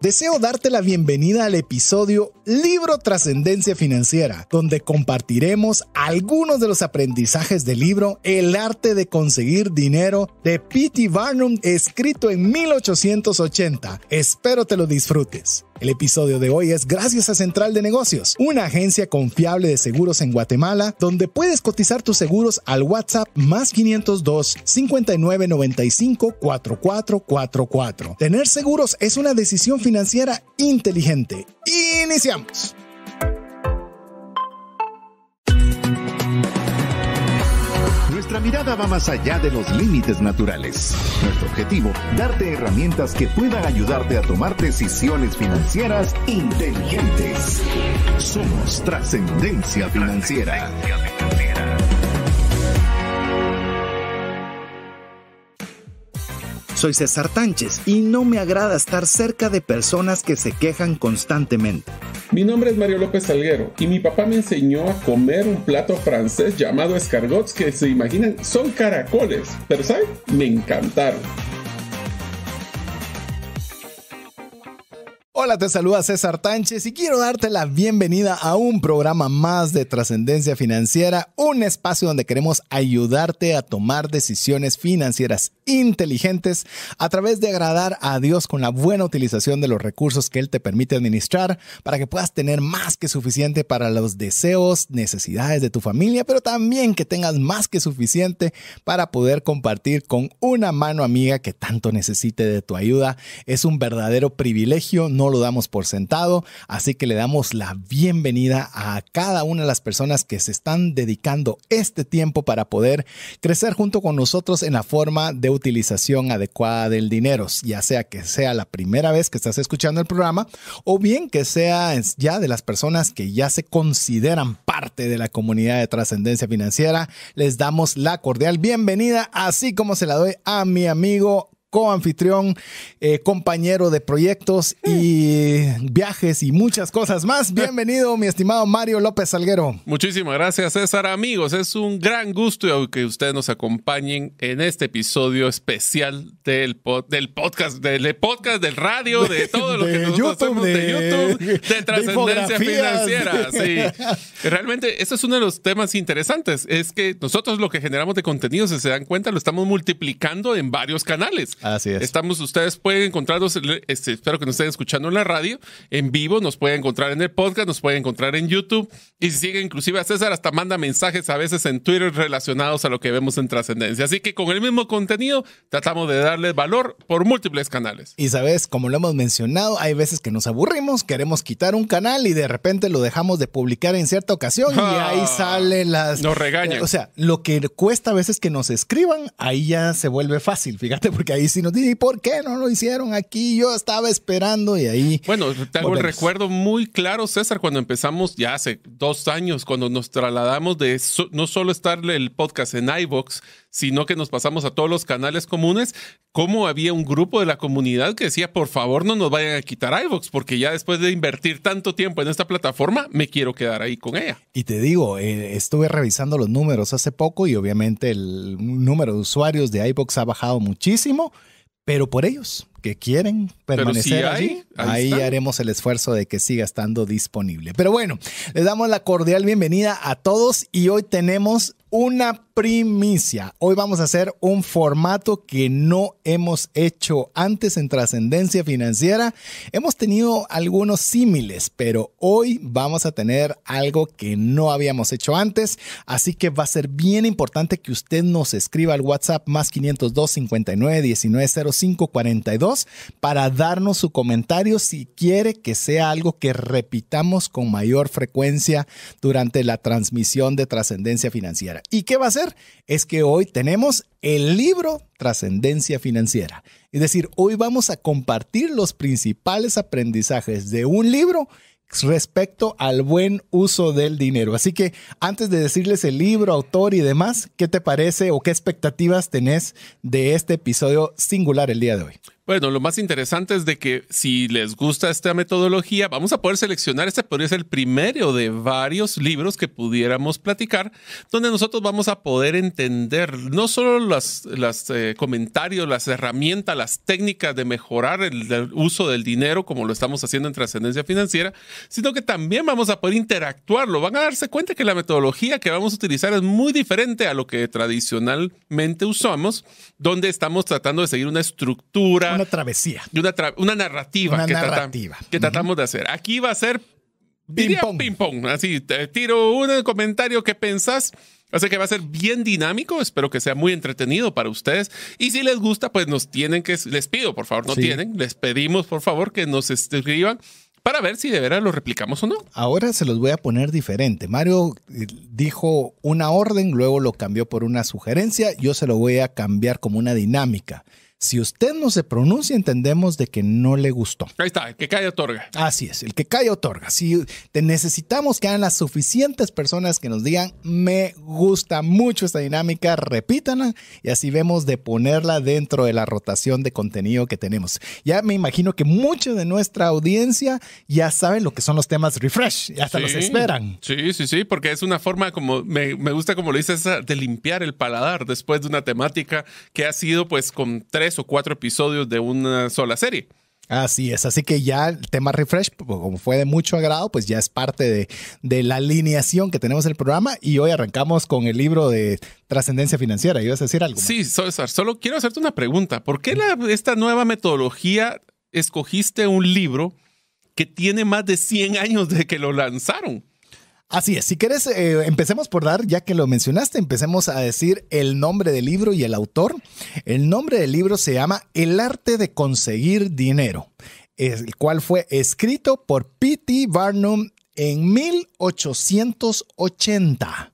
Deseo darte la bienvenida al episodio Libro Trascendencia Financiera, donde compartiremos algunos de los aprendizajes del libro El arte de conseguir dinero de P.T. Barnum, escrito en 1880. Espero te lo disfrutes. El episodio de hoy es gracias a Central de Negocios, una agencia confiable de seguros en Guatemala donde puedes cotizar tus seguros al WhatsApp más 502 5995 4444. Tener seguros es una decisión financiera inteligente. Iniciamos. mirada va más allá de los límites naturales. Nuestro objetivo, darte herramientas que puedan ayudarte a tomar decisiones financieras inteligentes. Somos Trascendencia Financiera. Soy César Tánchez y no me agrada estar cerca de personas que se quejan constantemente. Mi nombre es Mario López Salguero y mi papá me enseñó a comer un plato francés llamado escargots que se imaginan son caracoles, pero ¿saben? Me encantaron. Hola, te saluda César Tánchez y quiero darte la bienvenida a un programa más de trascendencia financiera, un espacio donde queremos ayudarte a tomar decisiones financieras inteligentes a través de agradar a Dios con la buena utilización de los recursos que Él te permite administrar para que puedas tener más que suficiente para los deseos, necesidades de tu familia, pero también que tengas más que suficiente para poder compartir con una mano amiga que tanto necesite de tu ayuda. Es un verdadero privilegio, no lo damos por sentado, así que le damos la bienvenida a cada una de las personas que se están dedicando este tiempo para poder crecer junto con nosotros en la forma de utilización adecuada del dinero, ya sea que sea la primera vez que estás escuchando el programa o bien que sea ya de las personas que ya se consideran parte de la comunidad de trascendencia financiera. Les damos la cordial bienvenida, así como se la doy a mi amigo co-anfitrión, eh, compañero de proyectos y hmm. viajes y muchas cosas más. Bienvenido, mi estimado Mario López Salguero. Muchísimas gracias, César. Amigos, es un gran gusto que ustedes nos acompañen en este episodio especial del, del podcast, del podcast, del radio, de todo lo que nosotros hacemos de, YouTube, de, de financiera. Realmente, este es uno de los temas interesantes. Es que nosotros lo que generamos de contenido, si se dan cuenta, lo estamos multiplicando en varios canales. Así es. Estamos, ustedes pueden encontrarnos, este, espero que nos estén escuchando en la radio, en vivo, nos pueden encontrar en el podcast, nos pueden encontrar en YouTube. Y si siguen inclusive a César, hasta manda mensajes a veces en Twitter relacionados a lo que vemos en Trascendencia. Así que con el mismo contenido tratamos de darle valor por múltiples canales. Y sabes, como lo hemos mencionado, hay veces que nos aburrimos, queremos quitar un canal y de repente lo dejamos de publicar en cierta ocasión y ah, ahí salen las... Nos regañan. o sea, lo que cuesta a veces que nos escriban, ahí ya se vuelve fácil, fíjate, porque ahí si nos dice, ¿por qué no lo hicieron aquí? Yo estaba esperando y ahí. Bueno, tengo un recuerdo muy claro, César, cuando empezamos ya hace dos años, cuando nos trasladamos de no solo estarle el podcast en iBox, sino que nos pasamos a todos los canales comunes, cómo había un grupo de la comunidad que decía, por favor, no nos vayan a quitar iVox, porque ya después de invertir tanto tiempo en esta plataforma, me quiero quedar ahí con ella. Y te digo, eh, estuve revisando los números hace poco y obviamente el número de usuarios de iVox ha bajado muchísimo, pero por ellos que quieren permanecer ahí, ahí haremos el esfuerzo de que siga estando disponible. Pero bueno, les damos la cordial bienvenida a todos y hoy tenemos una primicia. Hoy vamos a hacer un formato que no hemos hecho antes en trascendencia financiera. Hemos tenido algunos símiles, pero hoy vamos a tener algo que no habíamos hecho antes. Así que va a ser bien importante que usted nos escriba al WhatsApp más 502 59 19 05 42 para darnos su comentario si quiere que sea algo que repitamos con mayor frecuencia durante la transmisión de trascendencia financiera. ¿Y qué va a ser? Es que hoy tenemos el libro Trascendencia Financiera. Es decir, hoy vamos a compartir los principales aprendizajes de un libro respecto al buen uso del dinero. Así que antes de decirles el libro, autor y demás, ¿qué te parece o qué expectativas tenés de este episodio singular el día de hoy? Bueno, lo más interesante es de que si les gusta esta metodología, vamos a poder seleccionar, este podría ser el primero de varios libros que pudiéramos platicar, donde nosotros vamos a poder entender no solo los las, eh, comentarios, las herramientas, las técnicas de mejorar el, el uso del dinero, como lo estamos haciendo en trascendencia financiera, sino que también vamos a poder interactuarlo. Van a darse cuenta que la metodología que vamos a utilizar es muy diferente a lo que tradicionalmente usamos, donde estamos tratando de seguir una estructura una travesía. Una, una narrativa. Una que narrativa. que tratamos de hacer. Aquí va a ser ping-pong. Así, te tiro un comentario que pensás. Así que va a ser bien dinámico, espero que sea muy entretenido para ustedes. Y si les gusta, pues nos tienen que, les pido, por favor, no tienen, les pedimos, por favor, que nos escriban para ver si de veras lo replicamos o no. Ahora se los voy a poner diferente. Mario eh, dijo una orden, luego lo cambió por una sugerencia, yo se lo voy a cambiar como una dinámica. Si usted no se pronuncia, entendemos de que no le gustó. Ahí está, el que calla otorga. Así es, el que cae otorga. Si necesitamos que hagan las suficientes personas que nos digan, me gusta mucho esta dinámica, repítanla y así vemos de ponerla dentro de la rotación de contenido que tenemos. Ya me imagino que mucha de nuestra audiencia ya saben lo que son los temas refresh, ya hasta los esperan. Sí, sí, sí, porque es una forma como, me, me gusta como lo dices, de limpiar el paladar después de una temática que ha sido pues con tres o cuatro episodios de una sola serie. Así es, así que ya el tema refresh, pues, como fue de mucho agrado, pues ya es parte de, la alineación que tenemos en el programa y hoy arrancamos con el libro de trascendencia financiera. ¿Ibas a decir algo? Sí, César, solo quiero hacerte una pregunta. ¿Por qué esta nueva metodología escogiste un libro que tiene más de 100 años de que lo lanzaron? Así es, si quieres, eh, empecemos por dar, ya que lo mencionaste, empecemos a decir el nombre del libro y el autor. El nombre del libro se llama El arte de conseguir dinero, el cual fue escrito por P.T. Barnum en 1880.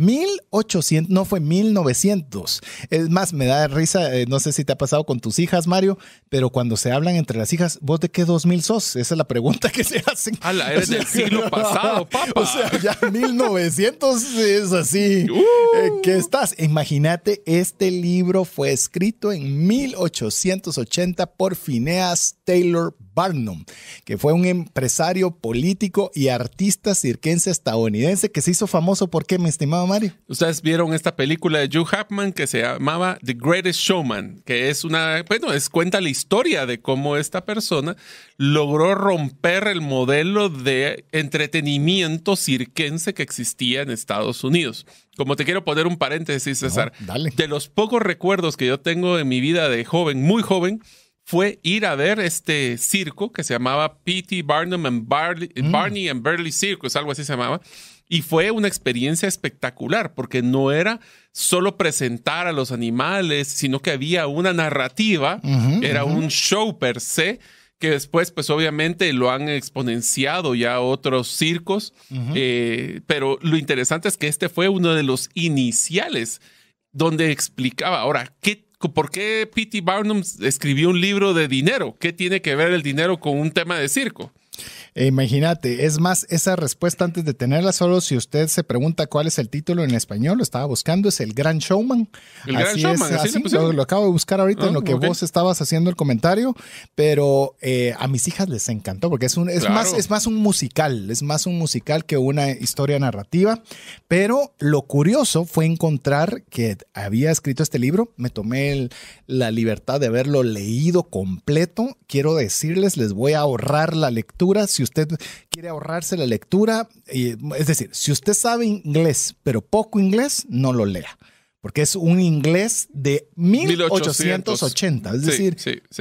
1800, no fue 1900. Es más, me da risa, eh, no sé si te ha pasado con tus hijas, Mario, pero cuando se hablan entre las hijas, ¿vos de qué 2000 sos? Esa es la pregunta que se hacen. Ala, eres del siglo pasado, papá. O sea, ya 1900 es así. Uh. Eh, ¿Qué estás? Imagínate, este libro fue escrito en 1880 por Phineas Taylor Barnum, que fue un empresario político y artista cirquense estadounidense que se hizo famoso porque, qué, mi estimado Mario. Ustedes vieron esta película de Hugh Hapman que se llamaba The Greatest Showman, que es una, bueno, es cuenta la historia de cómo esta persona logró romper el modelo de entretenimiento cirquense que existía en Estados Unidos. Como te quiero poner un paréntesis, César, dale. de los pocos recuerdos que yo tengo en mi vida de joven, muy joven, fue ir a ver este circo que se llamaba P.T. Barnum and mm. Barney and Burley Circus, algo así se llamaba. Y fue una experiencia espectacular porque no era solo presentar a los animales, sino que había una narrativa, era un show per se, que después pues obviamente lo han exponenciado ya otros circos, eh, pero lo interesante es que este fue uno de los iniciales donde explicaba, ahora, ¿qué ¿por qué P.T. Barnum escribió un libro de dinero? ¿Qué tiene que ver el dinero con un tema de circo? E imagínate, es más, esa respuesta antes de tenerla, solo si usted se pregunta cuál es el título en español, lo estaba buscando, es El Gran Showman. El Gran Showman, lo, acabo de buscar ahorita en ah, lo que vos estabas haciendo el comentario, pero eh, a mis hijas les encantó porque es, un, es, más, es más un musical, es más un musical que una historia narrativa, pero lo curioso fue encontrar que había escrito este libro, me tomé la libertad de haberlo leído completo, quiero decirles, les voy a ahorrar la lectura. Si si usted quiere ahorrarse la lectura, es decir, si usted sabe inglés, pero poco inglés, no lo lea porque es un inglés de 1880, es decir,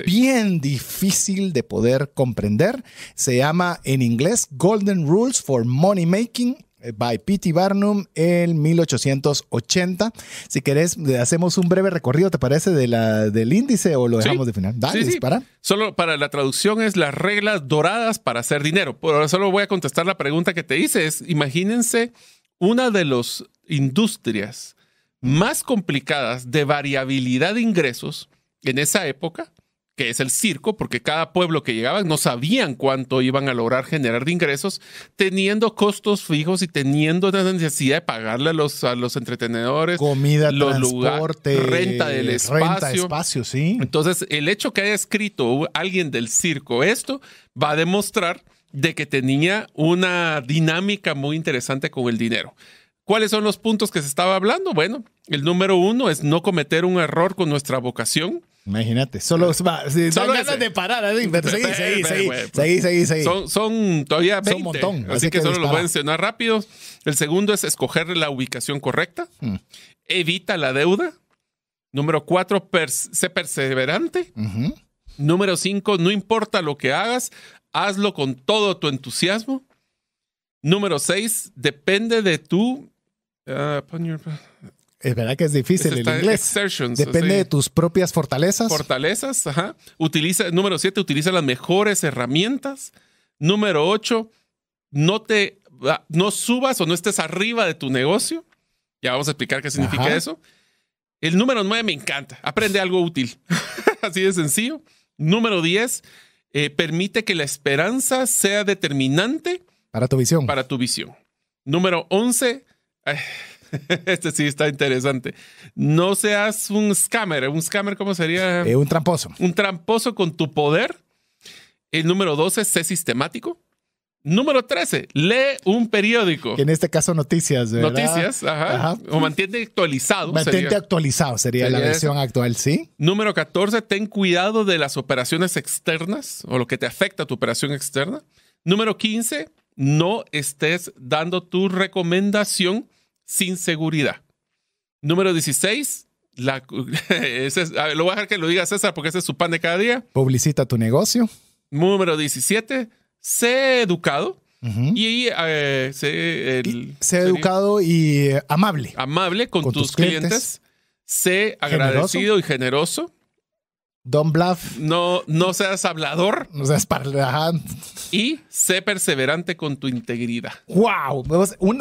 bien difícil de poder comprender. Se llama en inglés Golden Rules for Money Making eh, by P.T. Barnum en 1880. Si querés, hacemos un breve recorrido, ¿te parece? De la, del índice o lo dejamos de final. Dale, sí, Solo para la traducción es las reglas doradas para hacer dinero. Por ahora solo voy a contestar la pregunta que te hice. Es, imagínense una de las industrias más complicadas de variabilidad de ingresos en esa época que es el circo, porque cada pueblo que llegaba no sabían cuánto iban a lograr generar de ingresos, teniendo costos fijos y teniendo la necesidad de pagarle a los, a los entretenedores, comida, los transporte, renta del espacio. Entonces, el hecho que haya escrito alguien del circo esto va a demostrar de que tenía una dinámica muy interesante con el dinero. ¿Cuáles son los puntos que se estaba hablando? Bueno, el número uno es no cometer un error con nuestra vocación. Imagínate, solo, eh, sí, ganas de parar, pero eh, eh, pues, seguí, seguí, seguí, Son, todavía 20, así, que, solo los voy a mencionar rápido. El segundo es escoger la ubicación correcta, mm. evita la deuda. Número cuatro, sé perseverante. Número cinco, no importa lo que hagas, hazlo con todo tu entusiasmo. Número seis, depende de tu... Ah, es verdad que es difícil el inglés. Depende de tus propias fortalezas. Fortalezas, ajá. Utiliza, número siete, utiliza las mejores herramientas. Número ocho, no te ah, no subas o no estés arriba de tu negocio. Ya vamos a explicar qué significa eso. El número nueve me encanta. Aprende algo útil. Así de sencillo. Número diez, eh, permite que la esperanza sea determinante. Para tu visión. Para tu visión. Número once... este sí está interesante. No seas un scammer. ¿Un scammer cómo sería? Eh, un tramposo. Un tramposo con tu poder. El número 12, sé sistemático. Número 13, lee un periódico. en este caso noticias, Noticias, ajá. O mantente actualizado. Mantente actualizado sería, la versión actual, ¿sí? Número 14, ten cuidado de las operaciones externas o lo que te afecta a tu operación externa. Número 15, no estés dando tu recomendación sin seguridad. Número 16, lo voy a dejar que lo diga César porque ese es su pan de cada día. Publicita tu negocio. Número 17, sé educado. Eh, y sé, el, educado y eh, amable. Amable con, tus, clientes. Sé agradecido y generoso. Don bluff. No, no seas hablador. No seas parlejante. Y sé perseverante con tu integridad. ¡Wow!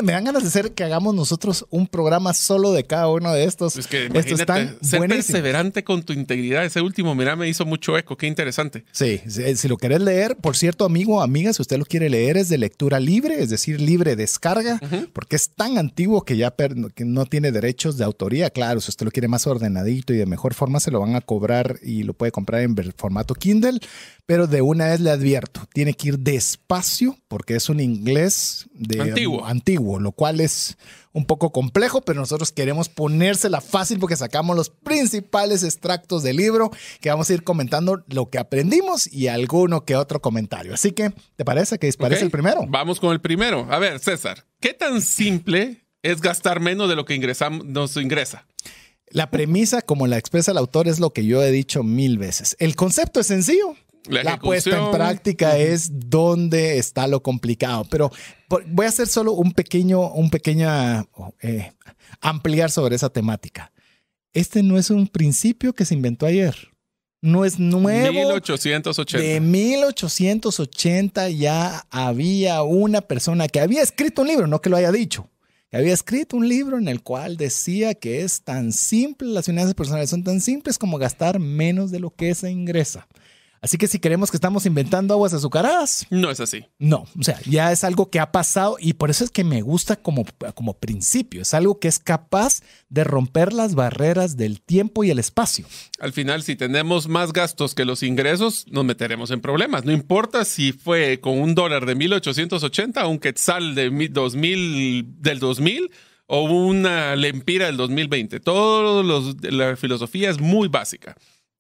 me dan ganas de hacer que hagamos nosotros un programa solo de cada uno de estos. Es que estos están perseverante con tu integridad. Ese último, mira, me hizo mucho eco. Qué interesante. Sí, eh, si, lo querés leer, por cierto, amigo, amiga, si usted lo quiere leer, es de lectura libre, es decir, libre descarga, porque es tan antiguo que ya que no tiene derechos de autoría. Claro, si usted lo quiere más ordenadito y de mejor forma, se lo van a cobrar y lo puede comprar en formato Kindle, pero de una vez le advierto, tiene que ir despacio porque es un inglés de, um, antiguo. lo cual es un poco complejo, pero nosotros queremos ponérsela fácil porque sacamos los principales extractos del libro que vamos a ir comentando lo que aprendimos y alguno que otro comentario. Así que, ¿te parece que dispara el primero? Vamos con el primero. A ver, César, ¿qué tan simple es gastar menos de lo que ingresamos, nos ingresa? La premisa, como la expresa el autor, es lo que yo he dicho mil veces. El concepto es sencillo. La, puesta en práctica es donde está lo complicado. Pero voy a hacer solo un pequeño, un pequeño eh, ampliar sobre esa temática. Este no es un principio que se inventó ayer. No es nuevo. 1880. De 1880 ya había una persona que había escrito un libro, no que lo haya dicho había escrito un libro en el cual decía que es tan simple, las finanzas personales son tan simples como gastar menos de lo que se ingresa. Así que si queremos que estamos inventando aguas azucaradas. No es así. No, o sea, ya es algo que ha pasado y por eso es que me gusta como, como principio. Es algo que es capaz de romper las barreras del tiempo y el espacio. Al final, si tenemos más gastos que los ingresos, nos meteremos en problemas. No importa si fue con un dólar de 1880 un quetzal de 2000, del 2000 o una lempira del 2020. Todos los, la filosofía es muy básica.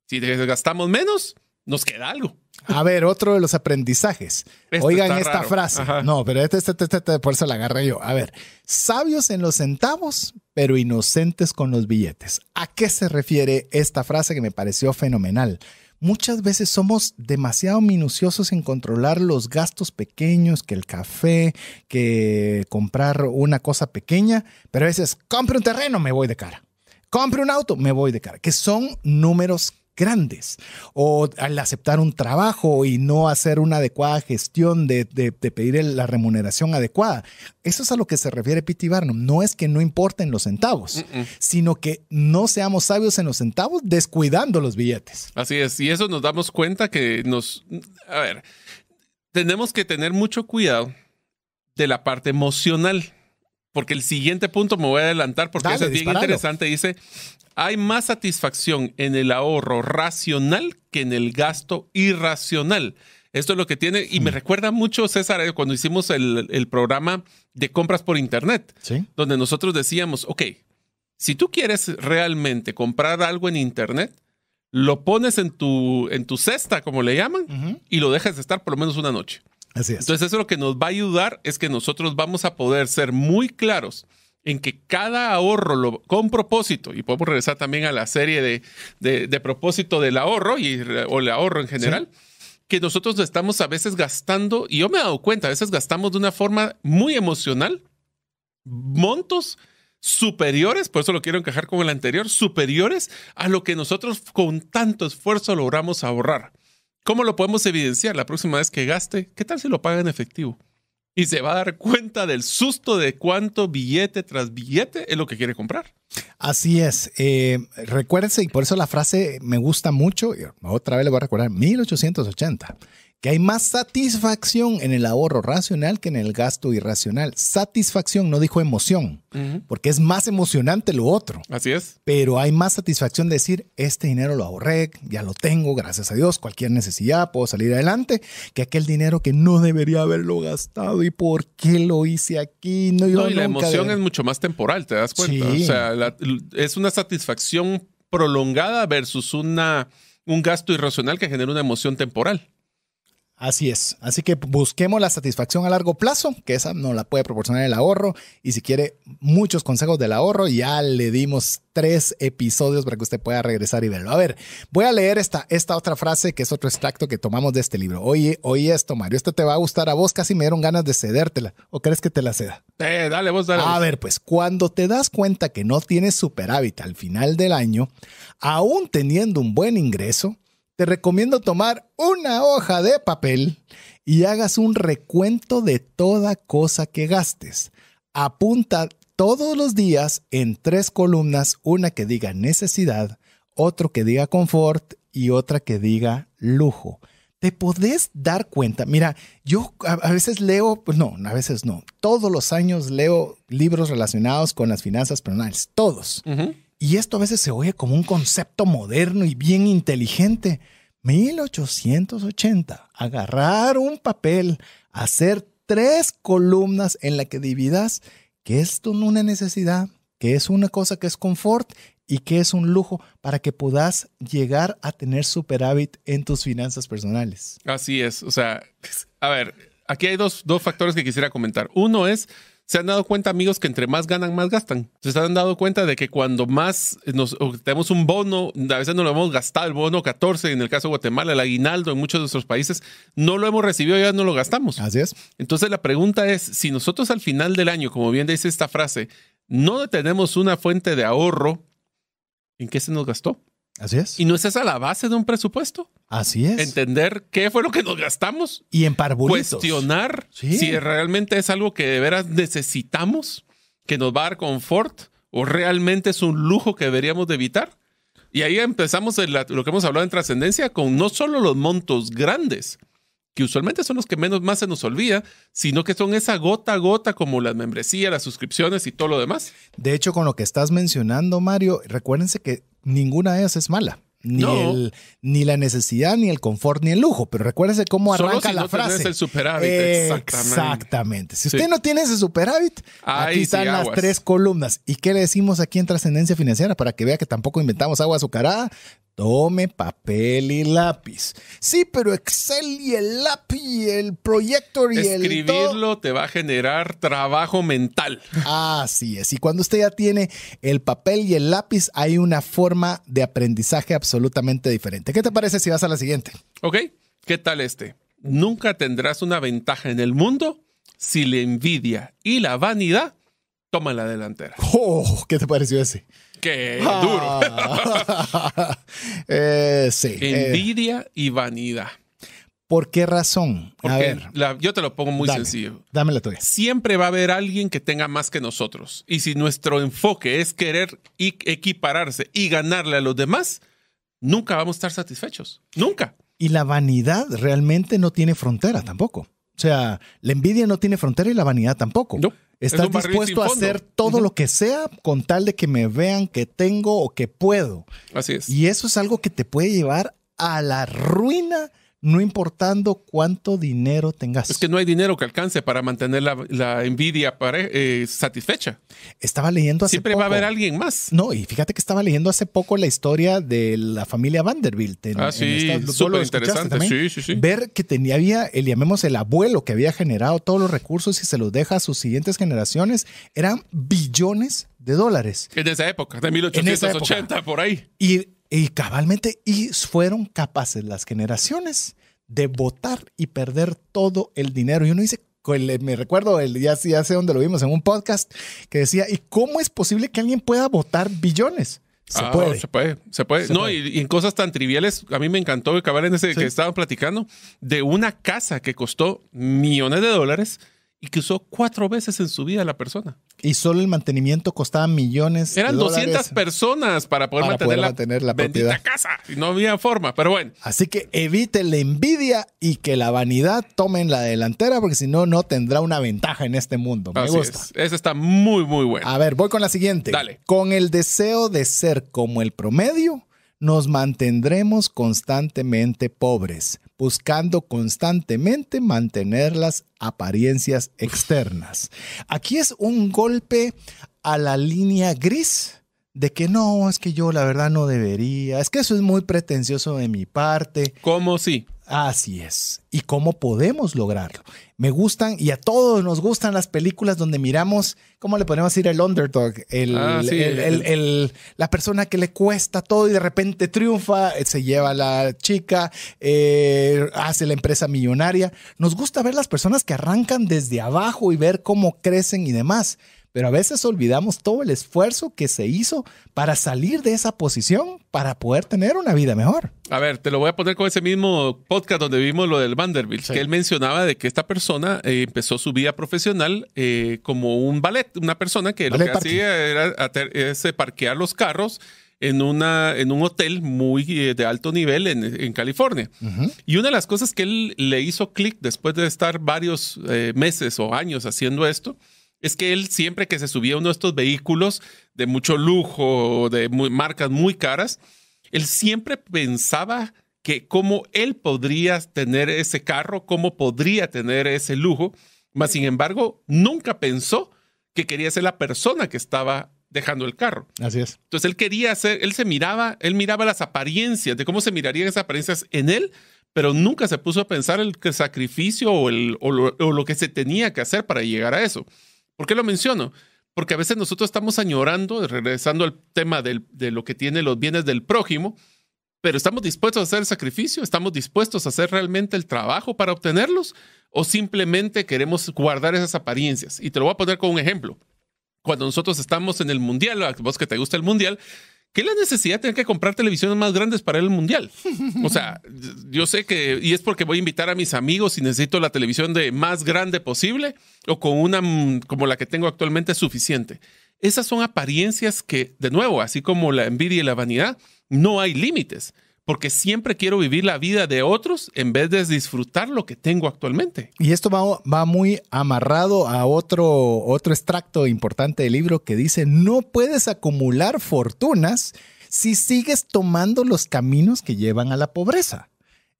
Si gastamos menos, nos queda algo. A ver, otro de los aprendizajes. Este Oigan esta frase. No, pero este, este, este, por eso la agarré yo. A ver, sabios en los centavos, pero inocentes con los billetes. ¿A qué se refiere esta frase que me pareció fenomenal? Muchas veces somos demasiado minuciosos en controlar los gastos pequeños, que el café, que comprar una cosa pequeña, pero a veces compre un terreno, me voy de cara. Compre un auto, me voy de cara, que son números grandes. O al aceptar un trabajo y no hacer una adecuada gestión de, pedir la remuneración adecuada. Eso es a lo que se refiere pitti Barnum. No es que no importen los centavos, mm, mm. sino que no seamos sabios en los centavos descuidando los billetes. Así es. Y eso nos damos cuenta que nos... A ver, tenemos que tener mucho cuidado de la parte emocional porque el siguiente punto me voy a adelantar porque es bien interesante. Dice, hay más satisfacción en el ahorro racional que en el gasto irracional. Esto es lo que tiene, y me hmm. recuerda mucho, César, eh, cuando hicimos el, programa de compras por Internet, donde nosotros decíamos, ok, si tú quieres realmente comprar algo en Internet, lo pones en tu, en tu cesta, como le llaman, y lo dejas de estar por lo menos una noche. Entonces eso lo que nos va a ayudar es que nosotros vamos a poder ser muy claros en que cada ahorro lo, con propósito, y podemos regresar también a la serie de, de, propósito del ahorro y, o el ahorro en general, que nosotros estamos a veces gastando, y yo me he dado cuenta, a veces gastamos de una forma muy emocional montos superiores, por eso lo quiero encajar con el anterior, superiores a lo que nosotros con tanto esfuerzo logramos ahorrar. ¿Cómo lo podemos evidenciar la próxima vez que gaste? ¿Qué tal si lo paga en efectivo? Y se va a dar cuenta del susto de cuánto billete tras billete es lo que quiere comprar. Así es. Eh, recuérdense, y por eso la frase me gusta mucho, y otra vez le voy a recordar, 1880 que hay más satisfacción en el ahorro racional que en el gasto irracional. Satisfacción, no dijo emoción, porque es más emocionante lo otro. Así es. Pero hay más satisfacción de decir, este dinero lo ahorré, ya lo tengo, gracias a Dios, cualquier necesidad, puedo salir adelante, que aquel dinero que no debería haberlo gastado y por qué lo hice aquí. No, y la emoción es mucho más temporal, te das cuenta. O sea, es una satisfacción prolongada versus una, un gasto irracional que genera una emoción temporal. Así es. Así que busquemos la satisfacción a largo plazo, que esa no la puede proporcionar el ahorro. Y si quiere muchos consejos del ahorro, ya le dimos tres episodios para que usted pueda regresar y verlo. A ver, voy a leer esta, esta otra frase que es otro extracto que tomamos de este libro. Oye, oye esto, Mario, esto te va a gustar a vos. Casi me dieron ganas de cedértela. ¿O crees que te la ceda? Eh, dale, vos dale. A ver, pues cuando te das cuenta que no tienes superávit al final del año, aún teniendo un buen ingreso, te recomiendo tomar una hoja de papel y hagas un recuento de toda cosa que gastes. Apunta todos los días en tres columnas, una que diga necesidad, otro que diga confort y otra que diga lujo. Te podés dar cuenta, mira, yo a veces leo, pues no, a veces no, todos los años leo libros relacionados con las finanzas personales, todos. Y esto a veces se oye como un concepto moderno y bien inteligente. 1880, agarrar un papel, hacer tres columnas en la que dividas que es una necesidad, que es una cosa que es confort y que es un lujo para que puedas llegar a tener superávit en tus finanzas personales. Así es, o sea, a ver, aquí hay dos, dos factores que quisiera comentar. Uno es se han dado cuenta, amigos, que entre más ganan, más gastan. Se han dado cuenta de que cuando más nos tenemos un bono, a veces no lo hemos gastado, el bono 14, en el caso de Guatemala, el aguinaldo, en muchos de nuestros países, no lo hemos recibido, y ya no lo gastamos. Así es. Entonces la pregunta es, si nosotros al final del año, como bien dice esta frase, no tenemos una fuente de ahorro, ¿en qué se nos gastó? Así es. Y no es esa la base de un presupuesto. Así es. Entender qué fue lo que nos gastamos. Y en parbulitos. Cuestionar si realmente es algo que de veras necesitamos, que nos va a dar confort, o realmente es un lujo que deberíamos de evitar. Y ahí empezamos lo que hemos hablado en trascendencia con no solo los montos grandes, que usualmente son los que menos más se nos olvida, sino que son esa gota a gota como las membresías, las suscripciones y todo lo demás. De hecho, con lo que estás mencionando, Mario, recuérdense que ninguna de ellas es mala ni, el, ni la necesidad, ni el confort, ni el lujo. Pero recuérdese cómo arranca la frase. superávit. Exactamente. Si usted no tiene ese superávit, Ahí aquí están las tres columnas. ¿Y qué le decimos aquí en Trascendencia Financiera? Para que vea que tampoco inventamos agua azucarada, Tome papel y lápiz. Sí, pero Excel y el lápiz y el proyector y el el. Escribirlo te va a generar trabajo mental. Así es. Y cuando usted ya tiene el papel y el lápiz, hay una forma de aprendizaje absolutamente diferente. ¿Qué te parece si vas a la siguiente? Ok. ¿Qué tal este? Nunca tendrás una ventaja en el mundo si la envidia y la vanidad toman la delantera. Oh, ¿Qué te pareció ese? que ah. duro. Eh, sí. Eh. Envidia y vanidad. ¿Por qué razón? yo te lo pongo muy sencillo. Dame la tuya. Siempre va a haber alguien que tenga más que nosotros. Y si nuestro enfoque es querer equipararse y ganarle a los demás, nunca vamos a estar satisfechos. Nunca. Y la vanidad realmente no tiene frontera tampoco. O sea, la envidia no tiene frontera y la vanidad tampoco. Estás dispuesto a hacer todo lo que sea con tal de que me vean que tengo o que puedo. Así es. Y eso es algo que te puede llevar a la ruina no importando cuánto dinero tengas. Es que no hay dinero que alcance para mantener la, envidia eh, satisfecha. Estaba leyendo hace poco. Siempre va a haber alguien más. No, y fíjate que estaba leyendo hace poco la historia de la familia Vanderbilt. ah, sí, interesante. Sí, sí, sí. Ver que tenía, había, el, llamemos el abuelo que había generado todos los recursos y se los deja a sus siguientes generaciones, eran billones de dólares. En esa época, de 1880, por ahí. Y y cabalmente, y fueron capaces las generaciones de votar y perder todo el dinero. Y uno dice, me recuerdo, ya, sé dónde lo vimos, en un podcast que decía, ¿y cómo es posible que alguien pueda votar billones? Se, ah, puede. se puede. no, Y, en cosas tan triviales, a mí me encantó acabar en que estaban platicando de una casa que costó millones de dólares y que usó cuatro veces en su vida la persona. Y solo el mantenimiento costaba millones. Eran de 200 personas para poder, para mantener, poder la mantener, la casa. Y no había forma, pero bueno. Así que evite la envidia y que la vanidad tomen la delantera, porque si no, no tendrá una ventaja en este mundo. Me gusta. Eso está muy, muy bueno. A ver, voy con la siguiente. Dale. Con el deseo de ser como el promedio, nos mantendremos constantemente pobres, buscando constantemente mantener las apariencias externas. Aquí es un golpe a la línea gris de que no, es que yo la verdad no debería, es que eso es muy pretencioso de mi parte. ¿Cómo sí? Si? Así es. ¿Y cómo podemos lograrlo? Me gustan y a todos nos gustan las películas donde miramos, ¿cómo le podemos decir? El underdog, ah, la persona que le cuesta todo y de repente triunfa, eh, se lleva la chica, eh, hace la empresa millonaria. Nos gusta ver las personas que arrancan desde abajo y ver cómo crecen y demás pero a veces olvidamos todo el esfuerzo que se hizo para salir de esa posición, para poder tener una vida mejor. A ver, te lo voy a poner con ese mismo podcast donde vimos lo del Vanderbilt, que él mencionaba de que esta persona eh, empezó su vida profesional eh, como un ballet, una persona que lo que hacía era eh, parquear los carros en, una, en un hotel muy de alto nivel en, California. Y una de las cosas que él le hizo clic después de estar varios meses o años haciendo esto es que él siempre que se subía a uno de estos vehículos de mucho lujo, de marcas muy caras, él siempre pensaba que cómo él podría tener ese carro, cómo podría tener ese lujo, Más sin embargo nunca pensó que quería ser la persona que estaba dejando el carro. Así es. Entonces él quería hacer, él se miraba, él miraba las apariencias, de cómo se mirarían esas apariencias en él, pero nunca se puso a pensar el sacrificio o lo que se tenía que hacer para llegar a eso. ¿Por qué lo menciono? Porque a veces nosotros estamos añorando, regresando al tema de lo que tiene los bienes del prójimo, pero estamos dispuestos a hacer el sacrificio, estamos dispuestos a hacer realmente el trabajo para obtenerlos o simplemente queremos guardar esas apariencias. Y te lo voy a poner con un ejemplo. Cuando nosotros estamos en el mundial, vos que te gusta el mundial, ¿Qué la necesidad de tener que comprar televisiones más grandes para el mundial? O sea, yo sé que, y es porque voy a invitar a mis amigos y necesito la televisión de más grande posible o con una mm, como la que tengo actualmente es suficiente. Esas son apariencias que, de nuevo, así como la envidia y la vanidad, no hay límites porque siempre quiero vivir la vida de otros en vez de disfrutar lo que tengo actualmente. Y esto va, va muy amarrado a otro, otro extracto importante del libro que dice, no puedes acumular fortunas si sigues tomando los caminos que llevan a la pobreza.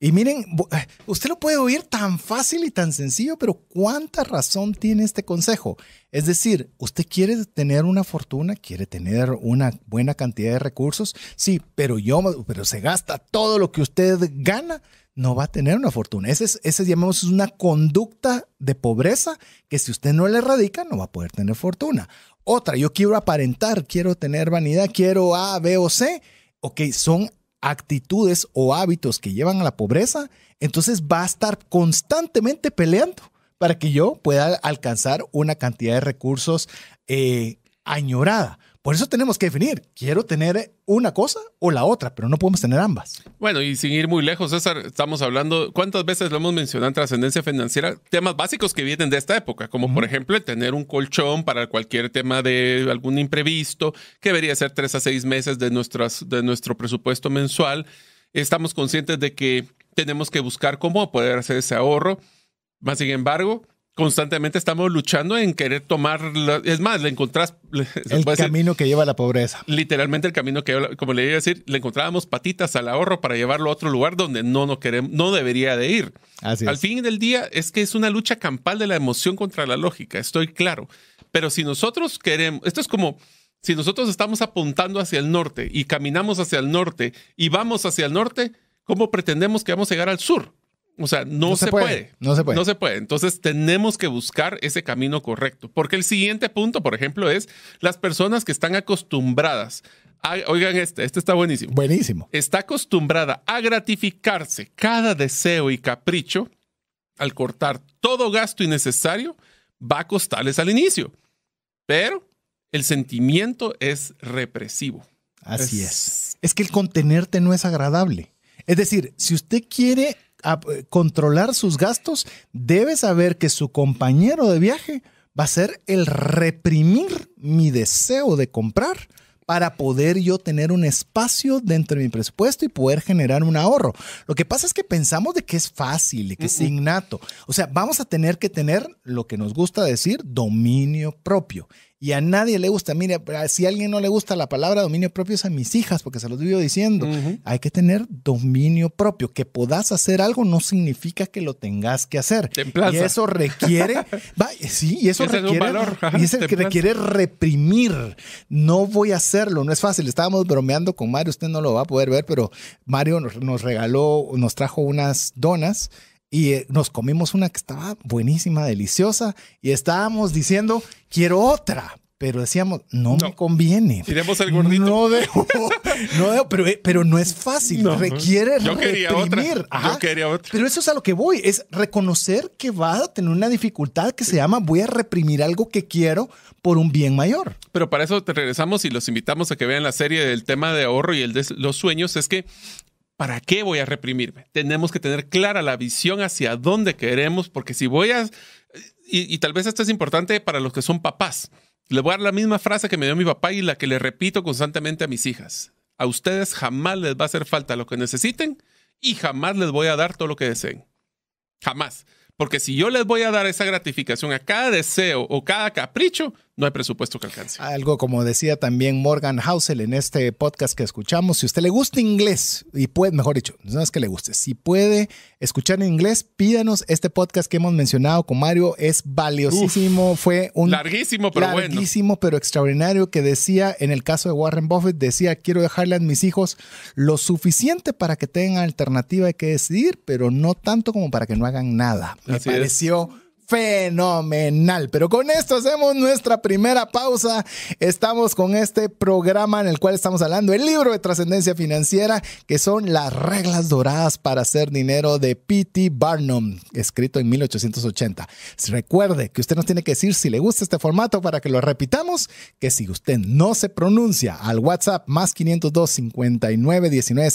Y miren, eh, usted lo puede oír tan fácil y tan sencillo, pero ¿cuánta razón tiene este consejo? Es decir, usted quiere tener una fortuna, quiere tener una buena cantidad de recursos, sí, pero yo, pero se gasta todo lo que usted gana, no va a tener una fortuna. Ese es, ese llamamos una conducta de pobreza que si usted no la erradica, no va a poder tener fortuna. Otra, yo quiero aparentar, quiero tener vanidad, quiero A, B o C. Ok, son actitudes o hábitos que llevan a la pobreza, entonces va a estar constantemente peleando para que yo pueda alcanzar una cantidad de recursos eh, añorada. Por eso tenemos que definir, quiero tener una cosa o la otra, pero no podemos tener ambas. Bueno, y sin ir muy lejos, César, estamos hablando, ¿cuántas veces lo hemos mencionado en trascendencia financiera? Temas básicos que vienen de esta época, como por ejemplo tener un colchón para cualquier tema de algún imprevisto, que debería ser tres a seis meses de, nuestras, de nuestro presupuesto mensual. Estamos conscientes de que tenemos que buscar cómo poder hacer ese ahorro. Más sin embargo, constantemente estamos luchando en querer tomar, es más, le encontrás... el camino que lleva a la pobreza. Literalmente el camino que como le iba a decir, le encontrábamos patitas al ahorro para llevarlo a otro lugar donde no, no, queremos, no debería de ir. al fin del día es que es una lucha campal de la emoción contra la lógica, estoy claro. Pero si nosotros queremos, esto es como... Si nosotros estamos apuntando hacia el norte y caminamos hacia el norte y vamos hacia el norte, ¿cómo pretendemos que vamos a llegar al sur? O sea, no, se, puede, No se puede. No se puede. Entonces tenemos que buscar ese camino correcto. Porque el siguiente punto, por ejemplo, es las personas que están acostumbradas oigan este, este está buenísimo. Buenísimo. Está acostumbrada a gratificarse cada deseo y capricho al cortar todo gasto innecesario, va a costarles al inicio. Pero el sentimiento es represivo. Así Es, es que el contenerte no es agradable. Es decir, si usted quiere a eh, controlar sus gastos, debe saber que su compañero de viaje va a ser el reprimir mi deseo de comprar para poder yo tener un espacio dentro de mi presupuesto y poder generar un ahorro. Lo que pasa es que pensamos de que es fácil, y que es innato. O sea, vamos a tener que tener lo que nos gusta decir, dominio propio y a nadie le gusta. Mire, ah, si a alguien no le gusta la palabra dominio propio es a mis hijas, porque se los vivo diciendo. Hay que tener dominio propio. Que puedas hacer algo no significa que lo tengas que hacer. Y eso requiere, sí, y eso requiere, requiere reprimir. No voy a hacerlo, no es fácil. Estábamos bromeando con Mario, usted no lo va a poder ver, pero Mario nos regaló, nos trajo unas donas y eh, nos comimos una que estaba buenísima, deliciosa, y estábamos diciendo, quiero otra. Pero decíamos, no, me conviene. Tiremos el gordito. No dejo, no dejo, eh, pero, no es fácil. No. Requiere Yo quería otra. Yo quería otra. Pero eso es a lo que voy, es reconocer que va a tener una dificultad que se llama voy a reprimir algo que quiero por un bien mayor. Pero para eso te regresamos y los invitamos a que vean la serie del tema de ahorro y el de los sueños. Es que ¿Para qué voy a reprimirme? Tenemos que tener clara la visión hacia dónde queremos, porque si voy a... Y, tal vez esto es importante para los que son papás. Le voy a dar la misma frase que me dio mi papá y la que le repito constantemente a mis hijas. A ustedes jamás les va a hacer falta lo que necesiten y jamás les voy a dar todo lo que deseen. Jamás. Porque si yo les voy a dar esa gratificación a cada deseo o cada capricho, no hay presupuesto que alcance. Algo como decía también Morgan Housel en este podcast que escuchamos, si usted le gusta inglés y puede, mejor dicho, no es que le guste, si puede escuchar en inglés, pídanos este podcast que hemos mencionado con Mario, es valiosísimo, fue un larguísimo, pero larguísimo, pero extraordinario que decía en el caso de Warren Buffett, decía, quiero dejarle a mis hijos lo suficiente para que tengan alternativa que decidir, pero no tanto como para que no hagan nada. Me pareció fenomenal. Pero con esto hacemos nuestra primera pausa. Estamos con este programa en el cual estamos hablando el libro de trascendencia financiera, que son las reglas doradas para hacer dinero de P.T. Barnum, escrito en 1880. Recuerde que usted nos tiene que decir si le gusta este formato para que lo repitamos, que si usted no se pronuncia al WhatsApp más 502 59 19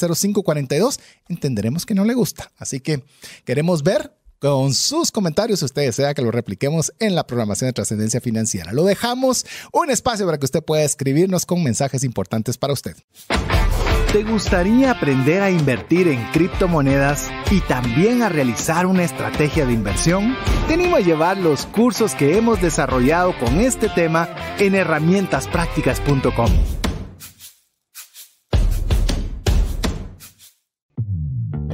42, entenderemos que no le gusta. Así que queremos ver con sus comentarios si usted desea que lo repliquemos en la programación de trascendencia financiera. Lo dejamos un espacio para que usted pueda escribirnos con mensajes importantes para usted. ¿Te gustaría aprender a invertir en criptomonedas y también a realizar una estrategia de inversión? Tenemos a llevar los cursos que hemos desarrollado con este tema en herramientasprácticas.com.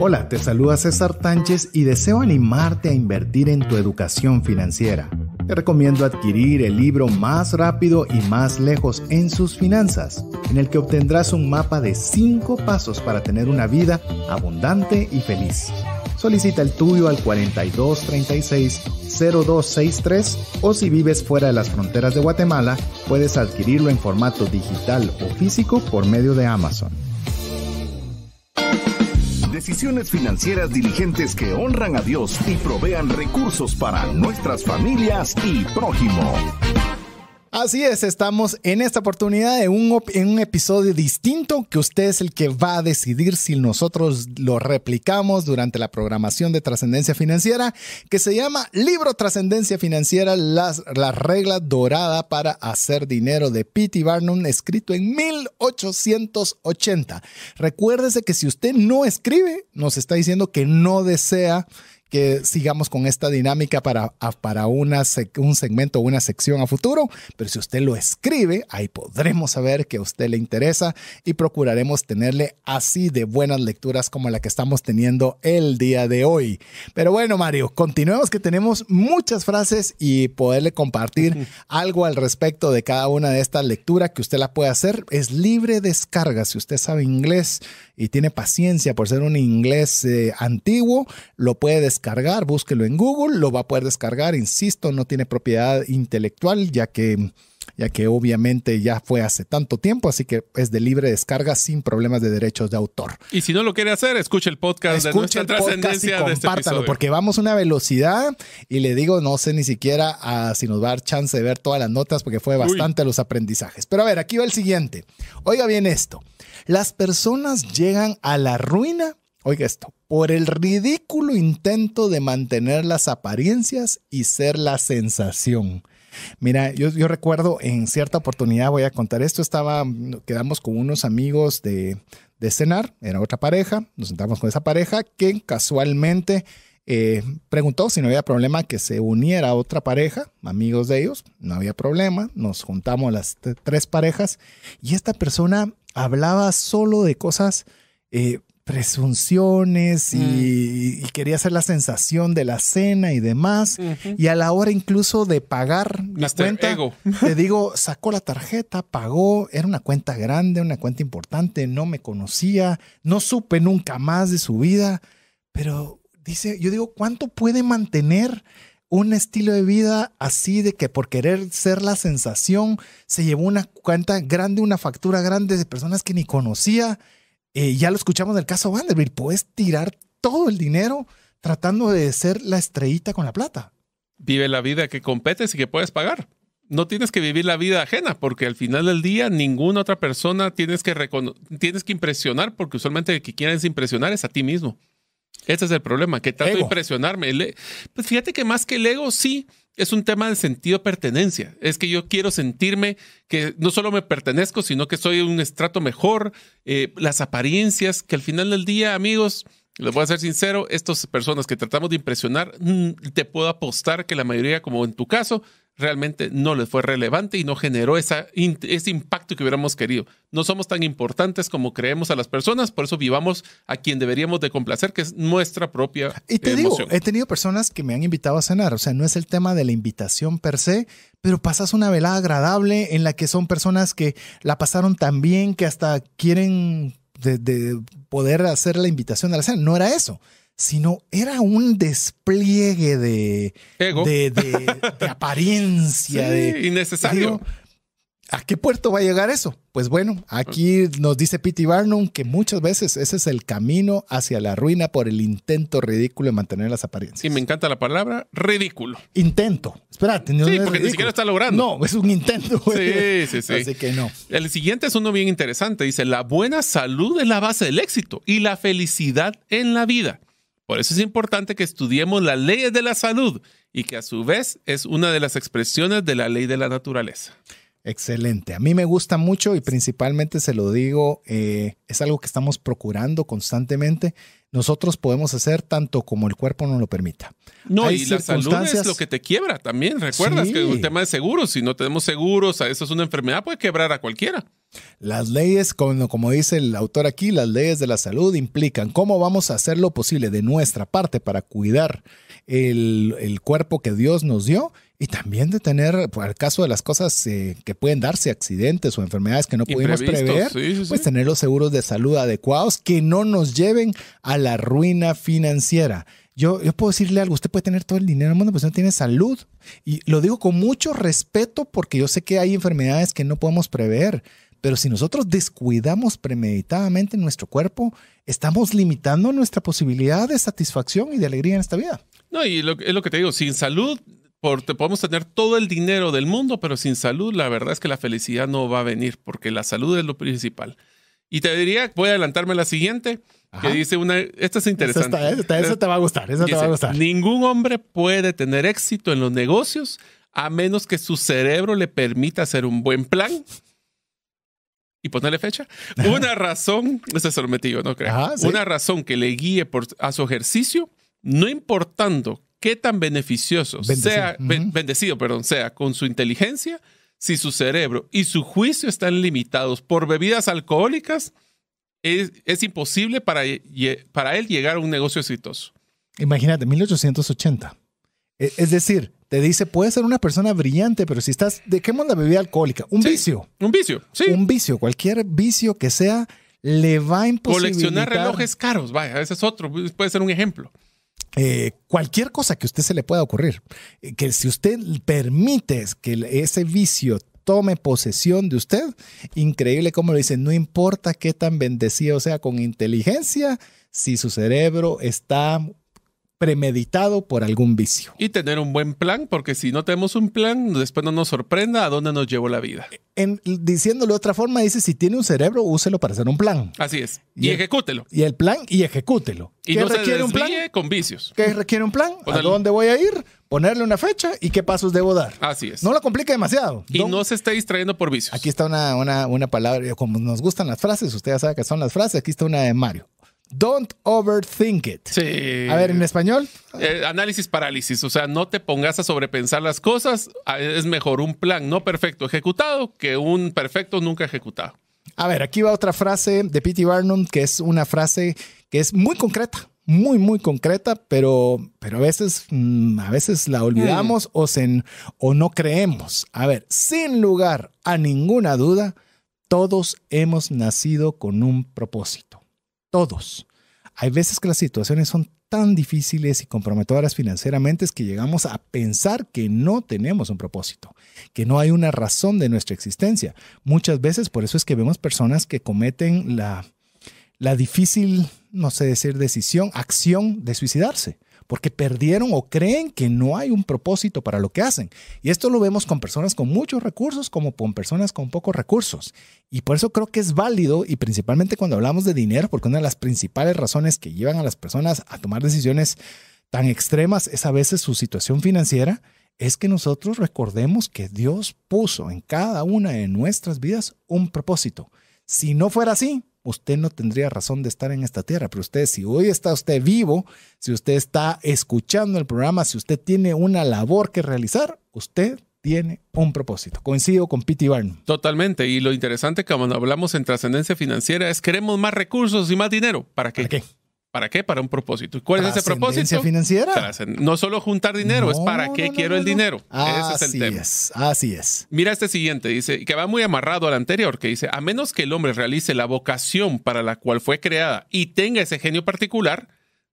Hola, te saluda César Tánchez y deseo animarte a invertir en tu educación financiera. Te recomiendo adquirir el libro Más rápido y más lejos en sus finanzas, en el que obtendrás un mapa de 5 pasos para tener una vida abundante y feliz. Solicita el tuyo al 4236-0263 o si vives fuera de las fronteras de Guatemala, puedes adquirirlo en formato digital o físico por medio de Amazon. Decisiones financieras diligentes que honran a Dios y provean recursos para nuestras familias y prójimo. Así es, estamos en esta oportunidad en un, en un episodio distinto que usted es el que va a decidir si nosotros lo replicamos durante la programación de trascendencia financiera que se llama Libro Trascendencia Financiera, las, la regla dorada para hacer dinero de P.T. Barnum, escrito en 1880. Recuérdese que si usted no escribe, nos está diciendo que no desea que sigamos con esta dinámica para, para una un segmento o una sección a futuro, pero si usted lo escribe, ahí podremos saber que a usted le interesa y procuraremos tenerle así de buenas lecturas como la que estamos teniendo el día de hoy. Pero bueno, Mario, continuemos que tenemos muchas frases y poderle compartir algo al respecto de cada una de estas lecturas que usted la puede hacer. Es libre descarga. Si usted sabe inglés y tiene paciencia por ser un inglés eh, antiguo, lo puede descargar descargar, búsquelo en Google, lo va a poder descargar, insisto, no tiene propiedad intelectual, ya que, ya que obviamente ya fue hace tanto tiempo, así que es de libre descarga sin problemas de derechos de autor. Y si no lo quiere hacer, escuche el podcast escuche de nuestra el podcast y este compártalo, porque vamos a una velocidad y le digo, no sé ni siquiera ah, si nos va a dar chance de ver todas las notas, porque fue bastante los aprendizajes. Pero a ver, aquí va el siguiente. Oiga bien esto. Las personas llegan a la ruina Oiga esto, por el ridículo intento de mantener las apariencias y ser la sensación. Mira, yo, recuerdo en cierta oportunidad, voy a contar esto, estaba, quedamos con unos amigos de, cenar, era otra pareja, nos sentamos con esa pareja que casualmente eh, preguntó si no había problema que se uniera otra pareja, amigos de ellos, no había problema, nos juntamos las tres parejas y esta persona hablaba solo de cosas eh, presunciones mm. y, quería hacer la sensación de la cena y demás. Y a la hora incluso de pagar las te digo, sacó la tarjeta, pagó, era una cuenta grande, una cuenta importante, no me conocía, no supe nunca más de su vida, pero dice, yo digo, ¿cuánto puede mantener? un estilo de vida así de que por querer ser la sensación se llevó una cuenta grande, una factura grande de personas que ni conocía eh, ya lo escuchamos del caso Vanderbilt, puedes tirar todo el dinero tratando de ser la estrellita con la plata. Vive la vida que competes y que puedes pagar. No tienes que vivir la vida ajena, porque al final del día ninguna otra persona tienes que, tienes que impresionar, porque usualmente el que quieres impresionar es a ti mismo. Ese es el problema, que trato de impresionarme. E, pues fíjate que más que el ego, sí, es un tema de sentido de pertenencia. Es que yo quiero sentirme que no solo me pertenezco, sino que soy un estrato mejor. Eh, las apariencias, que al final del día, amigos, les voy a ser sincero, estas personas que tratamos de impresionar, mm, te puedo apostar que la mayoría, como en tu caso, realmente no les fue relevante y no generó esa, ese impacto que hubiéramos querido. No somos tan importantes como creemos a las personas, por eso vivamos a quien deberíamos de complacer, que es nuestra propia Y te digo, he tenido personas que me han invitado a cenar, o sea, no es el tema de la invitación per se, pero pasas una velada agradable en la que son personas que la pasaron tan bien que hasta quieren de poder hacer la invitación a la cena. No era eso sino era un despliegue de, de, apariencia. innecesario. ¿A qué puerto va a llegar eso? Pues bueno, aquí nos dice Pete Barnum que muchas veces ese es el camino hacia la ruina por el intento ridículo de mantener las apariencias. Y me encanta la palabra ridículo. Intento. Espérate. No sí, porque ni siquiera está logrando. No, es un intento. Sí, sí, sí. Así que no. El siguiente es uno bien interesante. Dice, la buena salud es la base del éxito y la felicidad en la vida. Por eso es importante que estudiemos las leyes de la salud y que a su vez es una de las expresiones de la ley de la naturaleza. Excelente. A mí me gusta mucho y principalmente se lo digo, eh, es algo que estamos procurando constantemente nosotros podemos hacer tanto como el cuerpo nos lo permita. No, y la salud es lo que te quiebra también. Recuerdas que es un tema de seguros. Si no tenemos seguros, eso es una enfermedad, puede quebrar a cualquiera. Las leyes, como, dice el autor aquí, las leyes de la salud implican cómo vamos a hacer lo posible de nuestra parte para cuidar el, cuerpo que Dios nos dio y también de tener, por el caso de las cosas eh, que pueden darse, accidentes o enfermedades que no pudimos prever, pues tener los seguros de salud adecuados que no nos lleven a la ruina financiera. Yo, yo puedo decirle algo, usted puede tener todo el dinero del mundo, pero si no tiene salud. Y lo digo con mucho respeto porque yo sé que hay enfermedades que no podemos prever, pero si nosotros descuidamos premeditadamente nuestro cuerpo, estamos limitando nuestra posibilidad de satisfacción y de alegría en esta vida. No, y es lo que te digo, sin salud por, podemos tener todo el dinero del mundo, pero sin salud la verdad es que la felicidad no va a venir, porque la salud es lo principal. Y te diría, voy a adelantarme a la siguiente, que dice una, esta es interesante. Eso, te va a gustar, eso te va a gustar. Ningún hombre puede tener éxito en los negocios a menos que su cerebro le permita hacer un buen plan y ponerle fecha. Una razón, ese es el metido, no creo. Una razón que le guíe a su ejercicio, no importando qué tan beneficioso sea, bendecido, perdón, sea con su inteligencia, si su cerebro y su juicio están limitados por bebidas alcohólicas, es, imposible para, e, eh, para él llegar a un negocio exitoso. Imagínate, 1880. E, es decir, te dice, puede ser una persona brillante, pero si estás, ¿De qué la bebida alcohólica, un vicio. Un vicio, sí. Un vicio, cualquier vicio que sea, le va a imposibilitar. Coleccionar relojes caros, vaya, ese es otro, puede ser un ejemplo. Eh, cualquier cosa que a usted se le pueda ocurrir, eh, que si usted permite que ese vicio tome posesión de usted. Increíble como lo dice, no importa qué tan bendecido sea con inteligencia, si su cerebro está premeditado por algún vicio. Y tener un buen plan, porque si no tenemos un plan, después no nos sorprenda a dónde nos llevó la vida. diciéndolo de otra forma, dice, si tiene un cerebro, úselo para hacer un plan. Así es. Y, ejecútelo. Y el plan, y ejecútelo. Y no requiere un plan? con vicios. ¿Qué requiere un plan? ¿A dónde voy a ir? Ponerle una fecha y qué pasos debo dar. Así es. No lo complique demasiado. Y no se esté distrayendo por vicios. Aquí está una, una, una palabra, como nos gustan las frases, Ustedes ya sabe que son las frases, aquí está una de Mario. Don't overthink it. Sí. A ver, en español. Eh, análisis parálisis, o sea, no te pongas a sobrepensar las cosas. Ah, es mejor un plan no perfecto ejecutado que un perfecto nunca ejecutado. A ver, aquí va otra frase de Pete Barnum, que es una frase que es muy concreta, muy, muy concreta, pero, pero a, veces, mm, a veces la olvidamos mm. o, o no creemos. A ver, sin lugar a ninguna duda, todos hemos nacido con un propósito todos. Hay veces que las situaciones son tan difíciles y comprometedoras financieramente es que llegamos a pensar que no tenemos un propósito, que no hay una razón de nuestra existencia. Muchas veces por eso es que vemos personas que cometen la, la difícil, no sé decir, decisión, acción de suicidarse porque perdieron o creen que no hay un propósito para lo que hacen. Y esto lo vemos con personas con muchos recursos como con personas con pocos recursos. Y por eso creo que es válido y principalmente cuando hablamos de dinero, porque una de las principales razones que llevan a las personas a tomar decisiones tan extremas es a veces su situación financiera, es que nosotros recordemos que Dios puso en cada una de nuestras vidas un propósito. Si no fuera así, usted no tendría razón de estar en esta tierra, pero usted, si hoy está usted vivo, si usted está escuchando el programa, si usted tiene una labor que realizar, usted tiene un propósito. Coincido con Pete Barney. Totalmente. Y lo interesante que cuando hablamos en trascendencia financiera es queremos más recursos y más dinero. ¿Para qué? ¿Para qué? ¿Para qué? Para un propósito. ¿Y cuál es ese propósito? financiera. no solo juntar dinero, es para qué quiero el dinero. ese es el así Es, así es. Mira este siguiente, dice, que va muy amarrado al anterior, que dice, a menos que el hombre realice la vocación para la cual fue creada y tenga ese genio particular,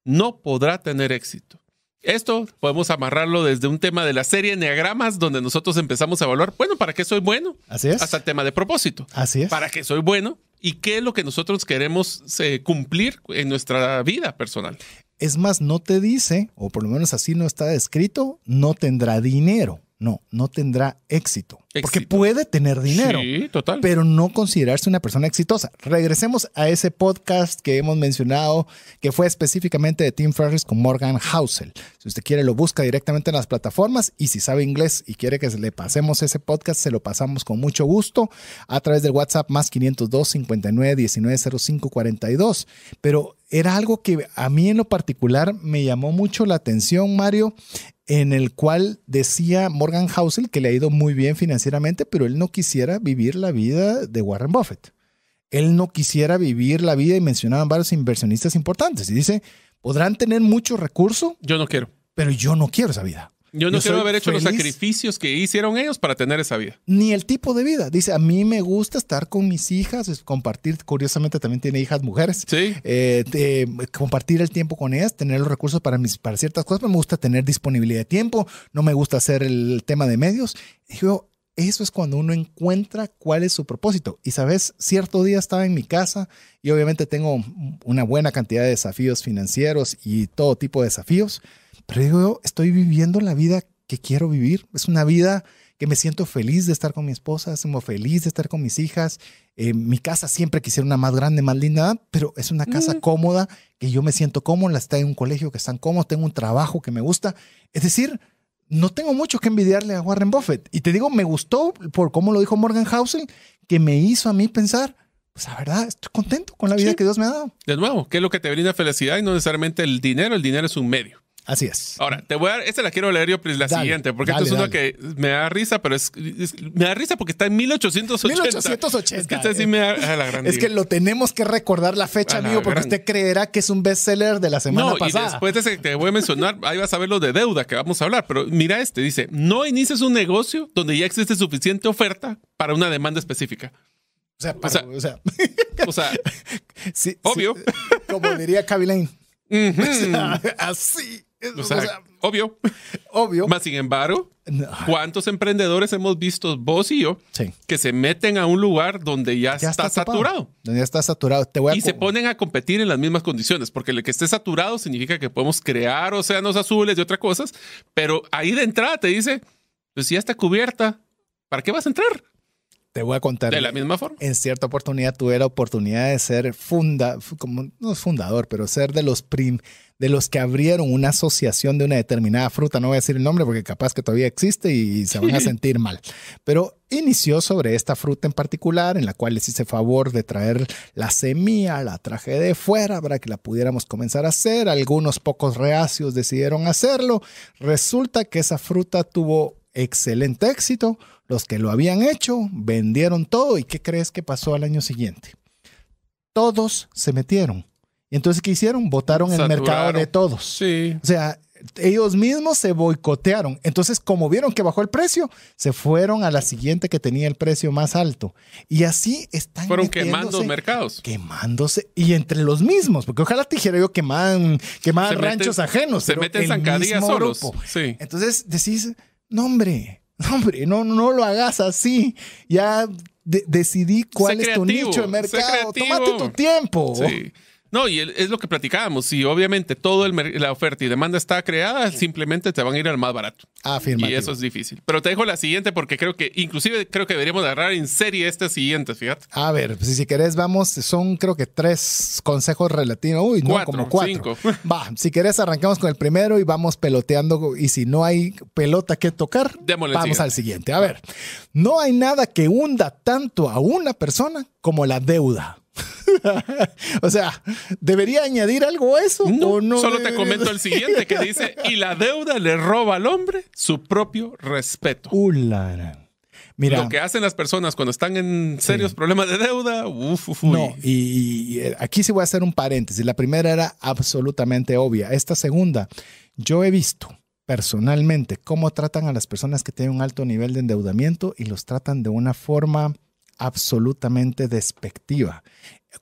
no podrá tener éxito. Esto podemos amarrarlo desde un tema de la serie Enneagramas, donde nosotros empezamos a evaluar, bueno, ¿para qué soy bueno? Así es. Hasta el tema de propósito. Así es. ¿Para qué soy bueno? y qué es lo que nosotros queremos cumplir en nuestra vida personal. Es más, no te dice, o por lo menos así no está escrito, no tendrá dinero. No, no tendrá éxito. Porque puede tener dinero, sí, total. pero no considerarse una persona exitosa. Regresemos a ese podcast que hemos mencionado, que fue específicamente de Tim Ferriss con Morgan Housel. Si usted quiere, lo busca directamente en las plataformas y si sabe inglés y quiere que le pasemos ese podcast, se lo pasamos con mucho gusto a través del WhatsApp más 502 59 19 05 42. Pero era algo que a mí en lo particular me llamó mucho la atención, Mario, en el cual decía Morgan Housel que le ha ido muy bien financieramente, pero él no quisiera vivir la vida de Warren Buffett. Él no quisiera vivir la vida y mencionaban varios inversionistas importantes. Y dice, podrán tener mucho recurso. Yo no quiero. Pero yo no quiero esa vida. Yo no quiero haber hecho los sacrificios que hicieron ellos para tener esa vida. Ni el tipo de vida. Dice, a mí me gusta estar con mis hijas, compartir, curiosamente también tiene hijas mujeres. Sí. Eh, compartir el tiempo con ellas, tener los recursos para, mis, para ciertas cosas. me gusta tener disponibilidad de tiempo, no me gusta hacer el tema de medios. Dijo, eso es cuando uno encuentra cuál es su propósito. Y sabes, cierto día estaba en mi casa y obviamente tengo una buena cantidad de desafíos financieros y todo tipo de desafíos. Pero digo, estoy viviendo la vida que quiero vivir. Es una vida que me siento feliz de estar con mi esposa, me feliz de estar con mis hijas. Eh, mi casa siempre quisiera una más grande, más linda, pero es una casa cómoda, que yo me siento cómoda, está en un colegio que están cómodos, tengo un trabajo que me gusta. Es decir, no tengo mucho que envidiarle a Warren Buffett. Y te digo, me gustó por cómo lo dijo Morgan Housel, que me hizo a mí pensar, pues la verdad, estoy contento con la vida que Dios me ha dado. De nuevo, ¿qué es lo que te brinda felicidad y no necesariamente el dinero? El dinero es un medio. Así es. Ahora, te voy a. Esta la quiero leer yo, es pues, la siguiente, porque esto es una que me da risa, pero es, Me da risa porque está en 1880. 1880. Es que sí me da. la es que lo tenemos que recordar la fecha, amigo, porque usted creerá que es un bestseller de la semana pasada. no, Y después te voy a mencionar, ahí vas a ver lo de deuda que vamos a hablar, pero mira este: dice, no inicies un negocio donde ya existe suficiente oferta para una demanda específica. O sea, o sea, o sea, sí, obvio. como diría Kaby así sea, obvio. Obvio. Más sin embargo, ah. ¿cuántos emprendedores hemos visto vos y yo que se meten a un lugar donde ya, está, saturado? Donde ya está saturado. y se ponen a competir en las mismas condiciones, porque el que esté saturado significa que podemos crear océanos azules y otras cosas, pero ahí de entrada te dice, pues si ya está cubierta, ¿para qué vas a entrar? te voy a contar. De la misma forma. En cierta oportunidad tuve la oportunidad de ser funda, como, no fundador, pero ser de los prim, de los que abrieron una asociación de una determinada fruta, no voy a decir el nombre porque capaz que todavía existe y, se van a sentir mal, pero inició sobre esta fruta en particular, en la cual les hice favor de traer la semilla, la traje de fuera para que la pudiéramos comenzar a hacer, algunos pocos reacios decidieron hacerlo, resulta que esa fruta tuvo excelente éxito, los que lo habían hecho vendieron todo y ¿qué crees que pasó al año siguiente? Todos se metieron entonces, ¿qué hicieron? Votaron el mercado de todos. Sí. O sea, ellos mismos se boicotearon. Entonces, como vieron que bajó el precio, se fueron a la siguiente que tenía el precio más alto. Y así están. Fueron quemando mercados. Quemándose. Y entre los mismos, porque ojalá te dijera yo quemar ranchos ajenos. Se meten zancadillas solos. Sí. Entonces decís, no, hombre, no, hombre, no, lo hagas así. Ya decidí cuál es tu nicho de mercado. Tómate tu tiempo. Sí. No, y es lo que platicábamos. Si obviamente toda la oferta y demanda está creada, simplemente te van a ir al más barato. Afirmativo. Y eso es difícil. Pero te dejo la siguiente porque creo que, inclusive, creo que deberíamos agarrar en serie esta siguiente. fíjate. A ver, pues, si querés, vamos, son creo que tres consejos relativos. Uy, como Cinco. Va, si querés, arrancamos con el primero y vamos peloteando. Y si no hay pelota que tocar, Démosle vamos al siguiente. A ver, no hay nada que hunda tanto a una persona como la deuda. o sea, ¿debería añadir algo a eso? No, no solo te comento el siguiente que dice, y la deuda le roba al hombre su propio respeto. Uh, Mira, lo que hacen las personas cuando están en serios problemas de deuda. no, y, y, eh, aquí sí voy a hacer un paréntesis. La primera era absolutamente obvia. Esta segunda, yo he visto personalmente cómo tratan a las personas que tienen un alto nivel de endeudamiento y los tratan de una forma absolutamente despectiva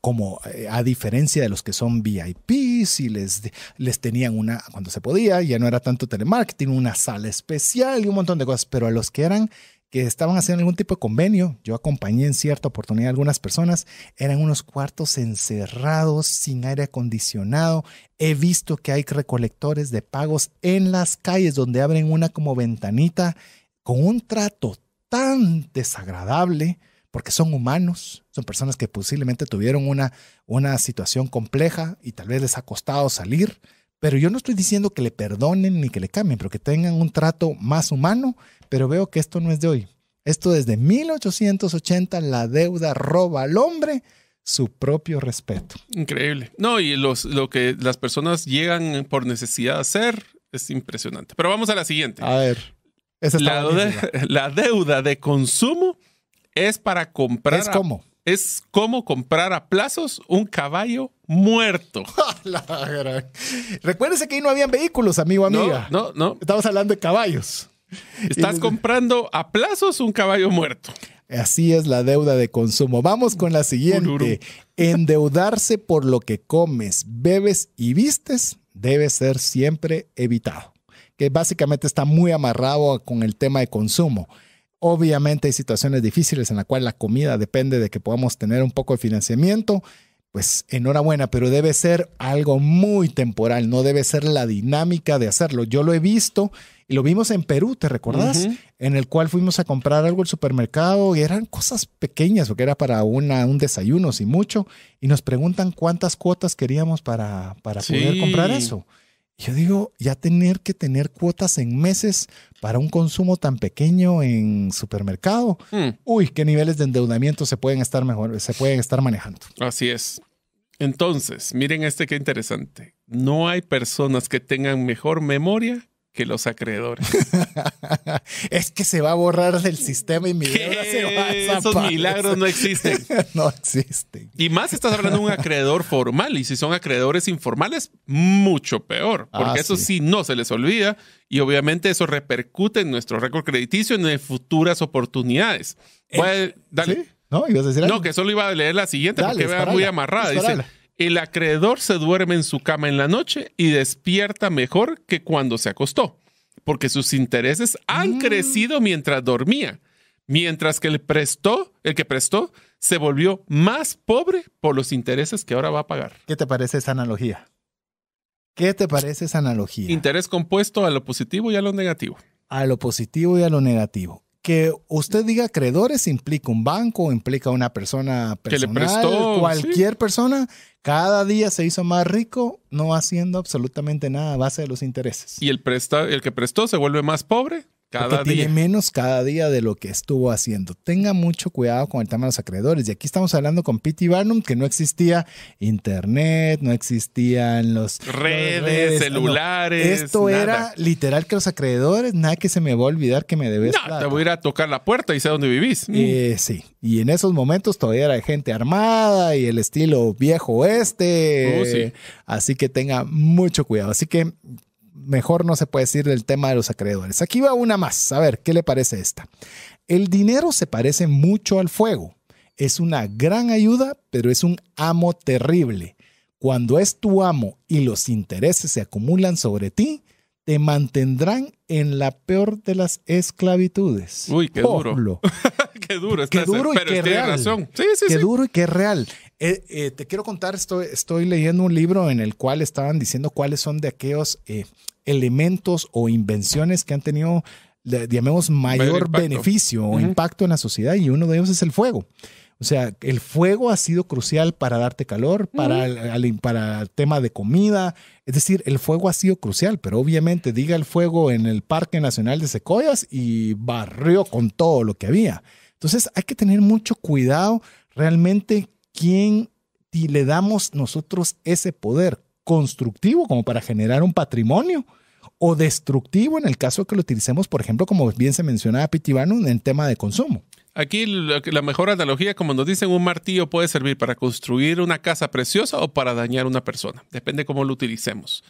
como eh, a diferencia de los que son VIPs y les, les tenían una, cuando se podía, ya no era tanto telemarketing, una sala especial y un montón de cosas, pero a los que eran que estaban haciendo algún tipo de convenio, yo acompañé en cierta oportunidad a algunas personas, eran unos cuartos encerrados, sin aire acondicionado. He visto que hay recolectores de pagos en las calles donde abren una como ventanita con un trato tan desagradable porque son humanos, son personas que posiblemente tuvieron una, una situación compleja y tal vez les ha costado salir, pero yo no estoy diciendo que le perdonen ni que le cambien, pero que tengan un trato más humano, pero veo que esto no es de hoy. Esto desde 1880 la deuda roba al hombre su propio respeto. Increíble. No, y los, lo que las personas llegan por necesidad a hacer es impresionante. Pero vamos a la siguiente. A ver. la, deuda, la deuda de consumo es para comprar. ¿Es es como comprar a plazos un caballo muerto. Ah, Recuérdese que ahí no habían vehículos, amigo, amiga. No, no, Estamos hablando de caballos. Estás comprando a plazos un caballo muerto. Así es la deuda de consumo. Vamos con la siguiente. Endeudarse por lo que comes, bebes y vistes debe ser siempre evitado, que básicamente está muy amarrado con el tema de consumo. Obviamente hay situaciones difíciles en las cuales la comida depende de que podamos tener un poco de financiamiento. Pues enhorabuena, pero debe ser algo muy temporal, no debe ser la dinámica de hacerlo. Yo lo he visto y lo vimos en Perú, ¿te recordás? En el cual fuimos a comprar algo al supermercado y eran cosas pequeñas, que era para un desayuno, sin mucho, y nos preguntan cuántas cuotas queríamos para, para poder comprar eso. Yo digo, ya tener que tener cuotas en meses para un consumo tan pequeño en supermercado. Hmm. Uy, qué niveles de endeudamiento se pueden estar mejor, se pueden estar manejando. Así es. Entonces, miren este qué interesante. No hay personas que tengan mejor memoria que los acreedores. es que se va a borrar del sistema y mi se Esos milagros no existen. no existen. Y más estás hablando de un acreedor formal y si son acreedores informales, mucho peor, porque ah, eso sí. no se les olvida y obviamente eso repercute en nuestro récord crediticio en futuras oportunidades. ¿No? ¿Ibas a decir No, que solo iba a leer la siguiente porque vea muy amarrada. El acreedor se duerme en su cama en la noche y despierta mejor que cuando se acostó, porque sus intereses han mm. crecido mientras dormía, mientras que el prestó, el que prestó, se volvió más pobre por los intereses que ahora va a pagar. ¿Qué te parece esa analogía? ¿Qué te parece esa analogía? Interés compuesto a lo positivo y a lo negativo. A lo positivo y a lo negativo que usted diga acreedores implica un banco, implica una persona personal, que le prestó, cualquier persona, cada día se hizo más rico no haciendo absolutamente nada a base de los intereses. Y el, presta, el que prestó se vuelve más pobre cada día. tiene menos cada día de lo que estuvo haciendo. Tenga mucho cuidado con el tema de los acreedores. Y aquí estamos hablando con Pete Barnum, que no existía internet, no existían los redes, celulares. Esto era literal que los acreedores, nada que se me va a olvidar que me debes. No, te voy a ir a tocar la puerta y sé dónde vivís. Eh, sí. Y en esos momentos todavía era gente armada y el estilo viejo este. Oh, Así que tenga mucho cuidado. Así que mejor no se puede decir del tema de los acreedores. Aquí va una más. A ver, ¿qué le parece esta? El dinero se parece mucho al fuego. Es una gran ayuda, pero es un amo terrible. Cuando es tu amo y los intereses se acumulan sobre ti, te mantendrán en la peor de las esclavitudes. Uy, qué duro. qué duro, qué duro y qué real. razón. Sí, sí, qué duro y qué real. Eh, eh, te quiero contar, estoy, leyendo un libro en el cual estaban diciendo cuáles son de aquellos eh, elementos o invenciones que han tenido, digamos, mayor beneficio o impacto en la sociedad y uno de ellos es el fuego. O sea, el fuego ha sido crucial para darte calor, para, para el tema de comida. Es decir, el fuego ha sido crucial, pero obviamente diga el fuego en el Parque Nacional de Secoyas y barrió con todo lo que había. Entonces hay que tener mucho cuidado realmente quién le damos nosotros ese poder constructivo como para generar un patrimonio o destructivo en el caso que lo utilicemos, por ejemplo, como bien se mencionaba Pitibano en el tema de consumo. Aquí la mejor analogía, como nos dicen, un martillo puede servir para construir una casa preciosa o para dañar a una persona, depende cómo lo utilicemos.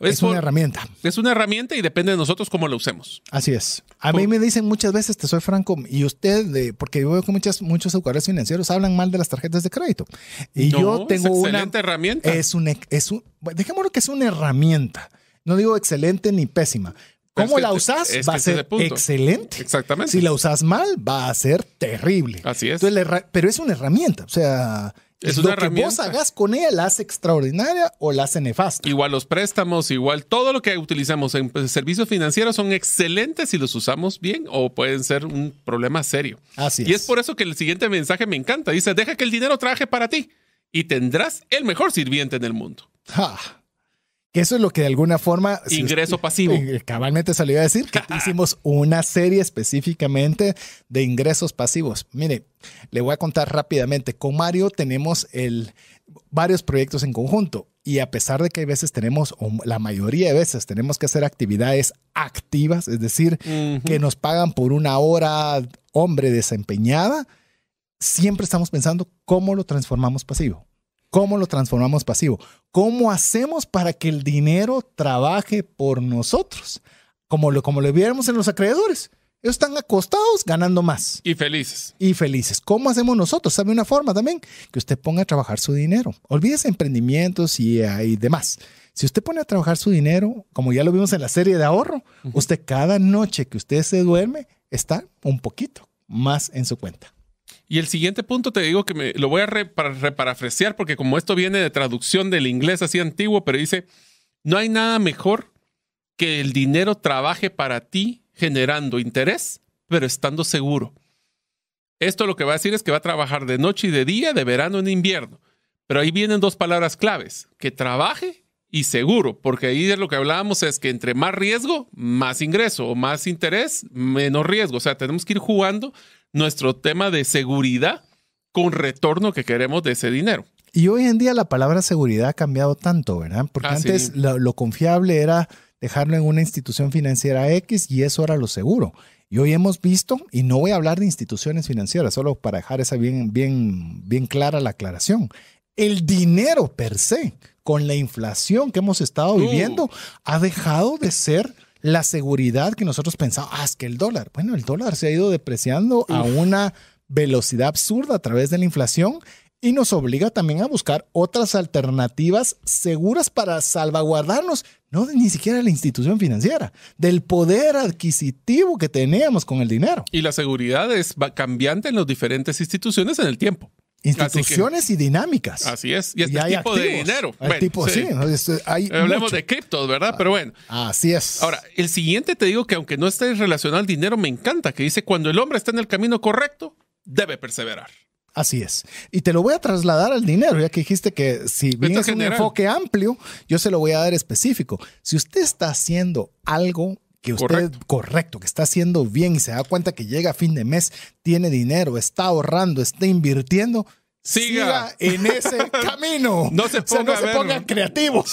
Es, una herramienta. Es una herramienta y depende de nosotros cómo la usemos. Así es. A mí me dicen muchas veces, te soy franco, y usted, porque yo veo que muchas, muchos educadores financieros hablan mal de las tarjetas de crédito. Y yo tengo excelente una, herramienta. Es un, es dejémoslo que es una herramienta. No digo excelente ni pésima, ¿Cómo la usas? va a ser excelente. Exactamente. Si la usas mal, va a ser terrible. Así es. pero es una herramienta. O sea, es una lo que vos hagas con ella la hace extraordinaria o la hace nefasta. Igual los préstamos, igual todo lo que utilizamos en pues, servicios financieros son excelentes si los usamos bien o pueden ser un problema serio. Así Y es por eso que el siguiente mensaje me encanta. Dice, deja que el dinero traje para ti y tendrás el mejor sirviente en el mundo. Ja eso es lo que de alguna forma... Ingreso pasivo. Eh, eh, cabalmente salió a decir, que hicimos una serie específicamente de ingresos pasivos. Mire, le voy a contar rápidamente. Con Mario tenemos el, varios proyectos en conjunto y a pesar de que a veces tenemos, o la mayoría de veces tenemos que hacer actividades activas, es decir, que nos pagan por una hora hombre desempeñada, siempre estamos pensando cómo lo transformamos pasivo. ¿Cómo lo transformamos pasivo? ¿Cómo hacemos para que el dinero trabaje por nosotros? Como lo, como lo viéramos en los acreedores. Ellos están acostados ganando más. Y felices. Y felices. ¿Cómo hacemos nosotros? ¿Sabe una forma también? Que usted ponga a trabajar su dinero. Olvídese emprendimientos eh, y, demás. Si usted pone a trabajar su dinero, como ya lo vimos en la serie de ahorro, usted cada noche que usted se duerme está un poquito más en su cuenta. Y el siguiente punto te digo que me, lo voy a reparafrasear porque como esto viene de traducción del inglés así antiguo, pero dice, no hay nada mejor que el dinero trabaje para ti generando interés, pero estando seguro. Esto lo que va a decir es que va a trabajar de noche y de día, de verano en invierno. Pero ahí vienen dos palabras claves, que trabaje y seguro, porque ahí de lo que hablábamos es que entre más riesgo, más ingreso, o más interés, menos riesgo. O sea, tenemos que ir jugando nuestro tema de seguridad con retorno que queremos de ese dinero. Y hoy en día la palabra seguridad ha cambiado tanto, ¿verdad? Porque ah, antes lo, confiable era dejarlo en una institución financiera X y eso era lo seguro. Y hoy hemos visto, y no voy a hablar de instituciones financieras, solo para dejar esa bien, bien, bien clara la aclaración. El dinero per se, con la inflación que hemos estado uh. viviendo, ha dejado de ser la seguridad que nosotros pensamos, ah, es que el dólar, bueno, el dólar se ha ido depreciando a una velocidad absurda a través de la inflación y nos obliga también a buscar otras alternativas seguras para salvaguardarnos, no de, ni siquiera la institución financiera, del poder adquisitivo que teníamos con el dinero. Y la seguridad es cambiante en las diferentes instituciones en el tiempo instituciones y dinámicas. Así es, y este hay tipo de dinero. el tipo, sí. Este, Hablemos de criptos, ¿verdad? Pero bueno. Así es. Ahora, el siguiente te digo que aunque no esté relacionado al dinero, me encanta, que dice, cuando el hombre está en el camino correcto, debe perseverar. Así es. Y te lo voy a trasladar al dinero, ya que dijiste que si bien un enfoque amplio, yo se lo voy a dar específico. Si usted está haciendo algo que usted correcto. correcto, que está haciendo bien y se da cuenta que llega a fin de mes, tiene dinero, está ahorrando, está invirtiendo, Siga. en ese camino. No se, no se pongan creativos.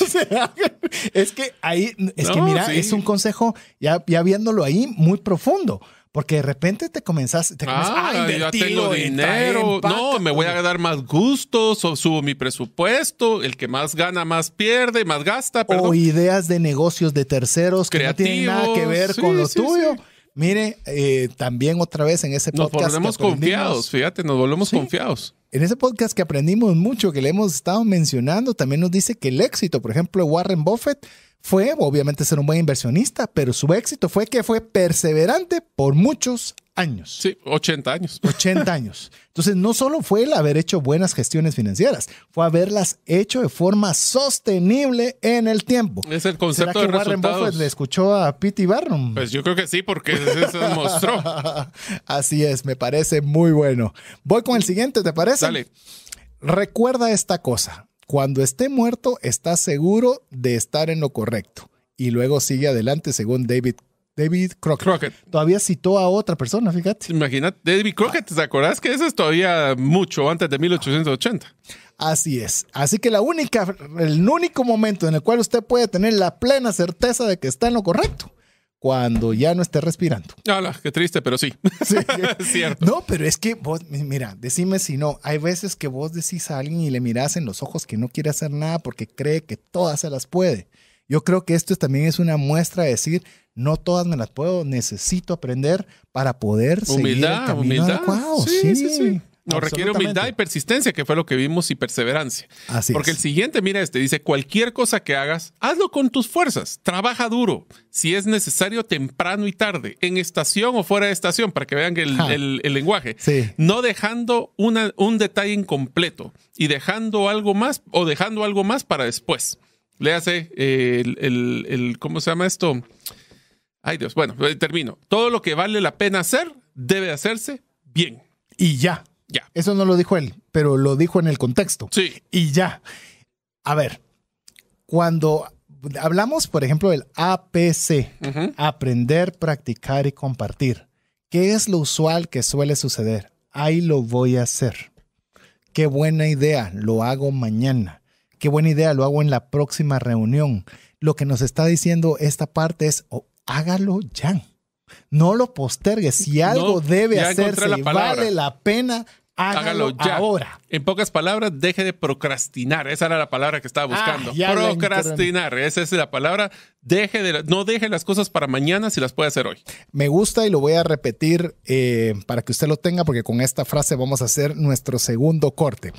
es que ahí, es que mira, es un consejo, ya viéndolo ahí, muy profundo. Porque de repente te comenzás, te ah, ya tengo dinero. No, me voy a dar más gustos, subo mi presupuesto, el que más gana más pierde, más gasta. O ideas de negocios de terceros que no tienen nada que ver con lo tuyo. Mire, eh, también otra vez en ese podcast. Nos volvemos confiados, fíjate, nos volvemos confiados. En ese podcast que aprendimos mucho, que le hemos estado mencionando, también nos dice que el éxito, por ejemplo, Warren Buffett fue obviamente ser un buen inversionista, pero su éxito fue que fue perseverante por muchos años. Sí, 80 años. 80 años. Entonces, no solo fue el haber hecho buenas gestiones financieras, fue haberlas hecho de forma sostenible en el tiempo. Es el concepto ¿Será que Warren Buffett le escuchó a Pete Barnum? Pues yo creo que sí, porque se mostró. Así es, me parece muy bueno. Voy con el siguiente, ¿te parece? Dale. Recuerda esta cosa. Cuando esté muerto, está seguro de estar en lo correcto. Y luego sigue adelante, según David David Crockett. Todavía citó a otra persona, fíjate. Imagínate, David Crockett, ¿te acordás que eso es todavía mucho antes de 1880? Así es. Así que la única, el único momento en el cual usted puede tener la plena certeza de que está en lo correcto cuando ya no esté respirando. Hola, qué triste, pero sí. cierto. No, pero es que vos, mira, decime si no. Hay veces que vos decís a alguien y le mirás en los ojos que no quiere hacer nada porque cree que todas se las puede. Yo creo que esto también es una muestra de decir, no todas me las puedo, necesito aprender para poder humildad, seguir el humildad. adecuado. sí, sí. sí no requiere humildad y persistencia, que fue lo que vimos, y perseverancia. Así Porque el siguiente, mira este, dice, cualquier cosa que hagas, hazlo con tus fuerzas, trabaja duro, si es necesario, temprano y tarde, en estación o fuera de estación, para que vean el, lenguaje. No dejando un detalle incompleto y dejando algo más o dejando algo más para después. Le hace eh, el, el, ¿cómo se llama esto? Ay Dios, bueno, termino. Todo lo que vale la pena hacer debe hacerse bien. Y ya. Eso no lo dijo él, pero lo dijo en el contexto. Sí. Y ya. A ver, cuando hablamos, por ejemplo, del APC, aprender, practicar y compartir, ¿qué es lo usual que suele suceder? Ahí lo voy a hacer. Qué buena idea, lo hago mañana. Qué buena idea, lo hago en la próxima reunión. Lo que nos está diciendo esta parte es, oh, hágalo ya. No lo postergues. Si algo debe hacerse vale la pena, hágalo, ya. ahora. En pocas palabras, deje de procrastinar. Esa era la palabra que estaba ah, buscando. procrastinar, esa es la palabra. Deje de, no deje las cosas para mañana si las puede hacer hoy. Me gusta y lo voy a repetir eh, para que usted lo tenga, porque con esta frase vamos a hacer nuestro segundo corte.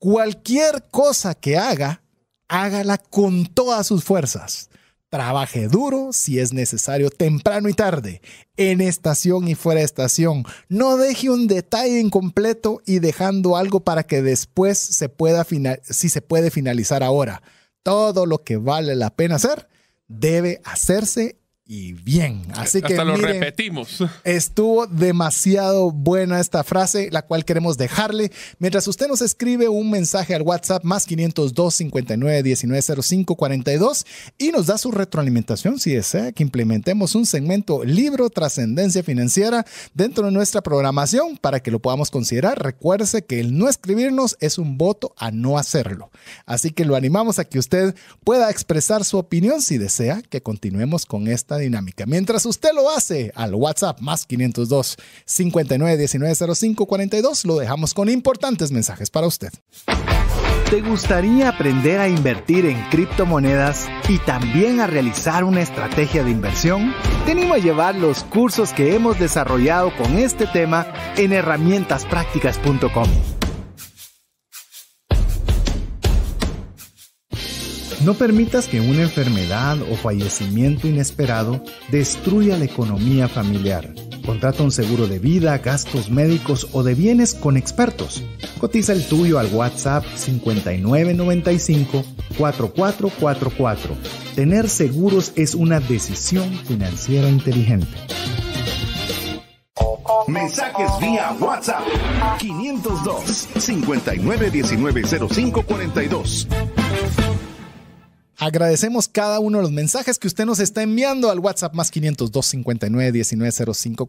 Cualquier cosa que haga, hágala con todas sus fuerzas. Trabaje duro si es necesario, temprano y tarde, en estación y fuera de estación. No deje un detalle incompleto y dejando algo para que después se pueda si se puede finalizar ahora. Todo lo que vale la pena hacer debe hacerse y bien. Así Hasta que lo repetimos. Estuvo demasiado buena esta frase, la cual queremos dejarle. Mientras usted nos escribe un mensaje al WhatsApp más 502 59 19 05 42 y nos da su retroalimentación si desea que implementemos un segmento libro trascendencia financiera dentro de nuestra programación para que lo podamos considerar. Recuérdese que el no escribirnos es un voto a no hacerlo. Así que lo animamos a que usted pueda expresar su opinión si desea que continuemos con esta dinámica. Mientras usted lo hace al WhatsApp más 502 59 19 42, lo dejamos con importantes mensajes para usted. ¿Te gustaría aprender a invertir en criptomonedas y también a realizar una estrategia de inversión? Tenemos a llevar los cursos que hemos desarrollado con este tema en herramientasprácticas.com. No permitas que una enfermedad o fallecimiento inesperado destruya la economía familiar. Contrata un seguro de vida, gastos médicos o de bienes con expertos. Cotiza el tuyo al WhatsApp 5995 4444. Tener seguros es una decisión financiera inteligente. Mensajes vía WhatsApp 502 Agradecemos cada uno de los mensajes que usted nos está enviando al WhatsApp más 502 59 19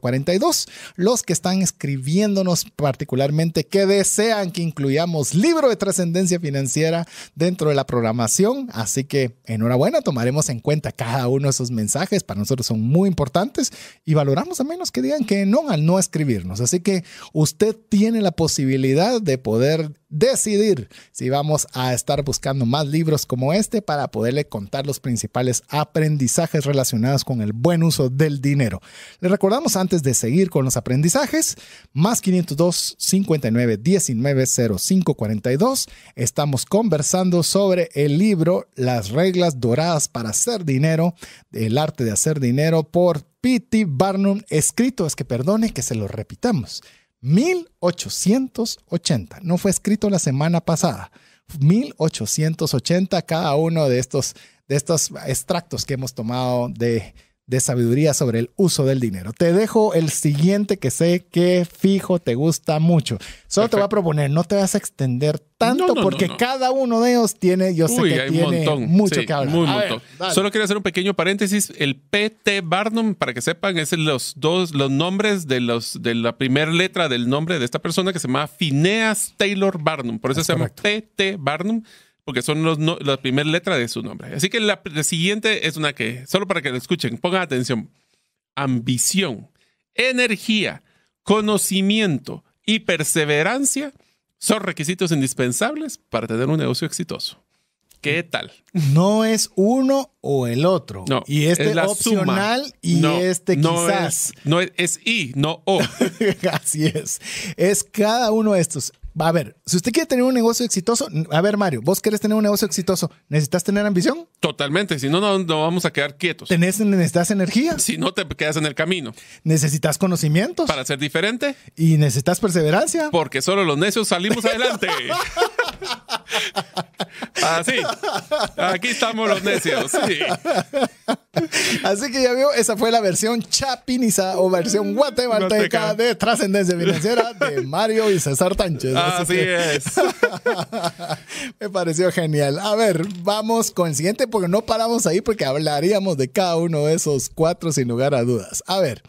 42. Los que están escribiéndonos particularmente que desean que incluyamos libro de trascendencia financiera dentro de la programación. Así que enhorabuena, tomaremos en cuenta cada uno de esos mensajes. Para nosotros son muy importantes y valoramos a menos que digan que no al no escribirnos. Así que usted tiene la posibilidad de poder decidir si vamos a estar buscando más libros como este para poder poderle contar los principales aprendizajes relacionados con el buen uso del dinero. Le recordamos antes de seguir con los aprendizajes, más 502 59 19 05 42. Estamos conversando sobre el libro Las reglas doradas para hacer dinero, el arte de hacer dinero por P.T. Barnum, escrito, es que perdone que se lo repitamos. 1880. No fue escrito la semana pasada. 1880 cada uno de estos, de estos extractos que hemos tomado de de sabiduría sobre el uso del dinero. Te dejo el siguiente que sé que fijo te gusta mucho. Solo te voy a proponer, no te vas a extender tanto porque cada uno de ellos tiene, yo sé que tiene mucho que hablar. Solo quiero hacer un pequeño paréntesis. El PT Barnum, para que sepan, es los dos, los nombres de los de la primera letra del nombre de esta persona que se llama Phineas Taylor Barnum. Por eso se llama PT Barnum porque son las primeras letras de su nombre. Así que la, siguiente es una que, solo para que lo escuchen, pongan atención. Ambición, energía, conocimiento y perseverancia son requisitos indispensables para tener un negocio exitoso. ¿Qué tal? No es uno o el otro. No. Y este es opcional y no, este quizás. No es, no es y, no o. Así es. Es cada uno de estos va a ver, si usted quiere tener un negocio exitoso, a ver, Mario, vos querés tener un negocio exitoso, ¿necesitas tener ambición? Totalmente, si no, no, vamos a quedar quietos. ¿Necesitas energía? Si no, te quedas en el camino. ¿Necesitas conocimientos? Para ser diferente. ¿Y necesitas perseverancia? Porque solo los necios salimos adelante. Así, aquí estamos los necios. Así que ya vio, esa fue la versión chapiniza o versión guatemalteca de trascendencia financiera de Mario y César Tánchez. Así es. Me pareció genial. A ver, vamos con el siguiente porque no paramos ahí porque hablaríamos de cada uno de esos cuatro sin lugar a dudas. A ver.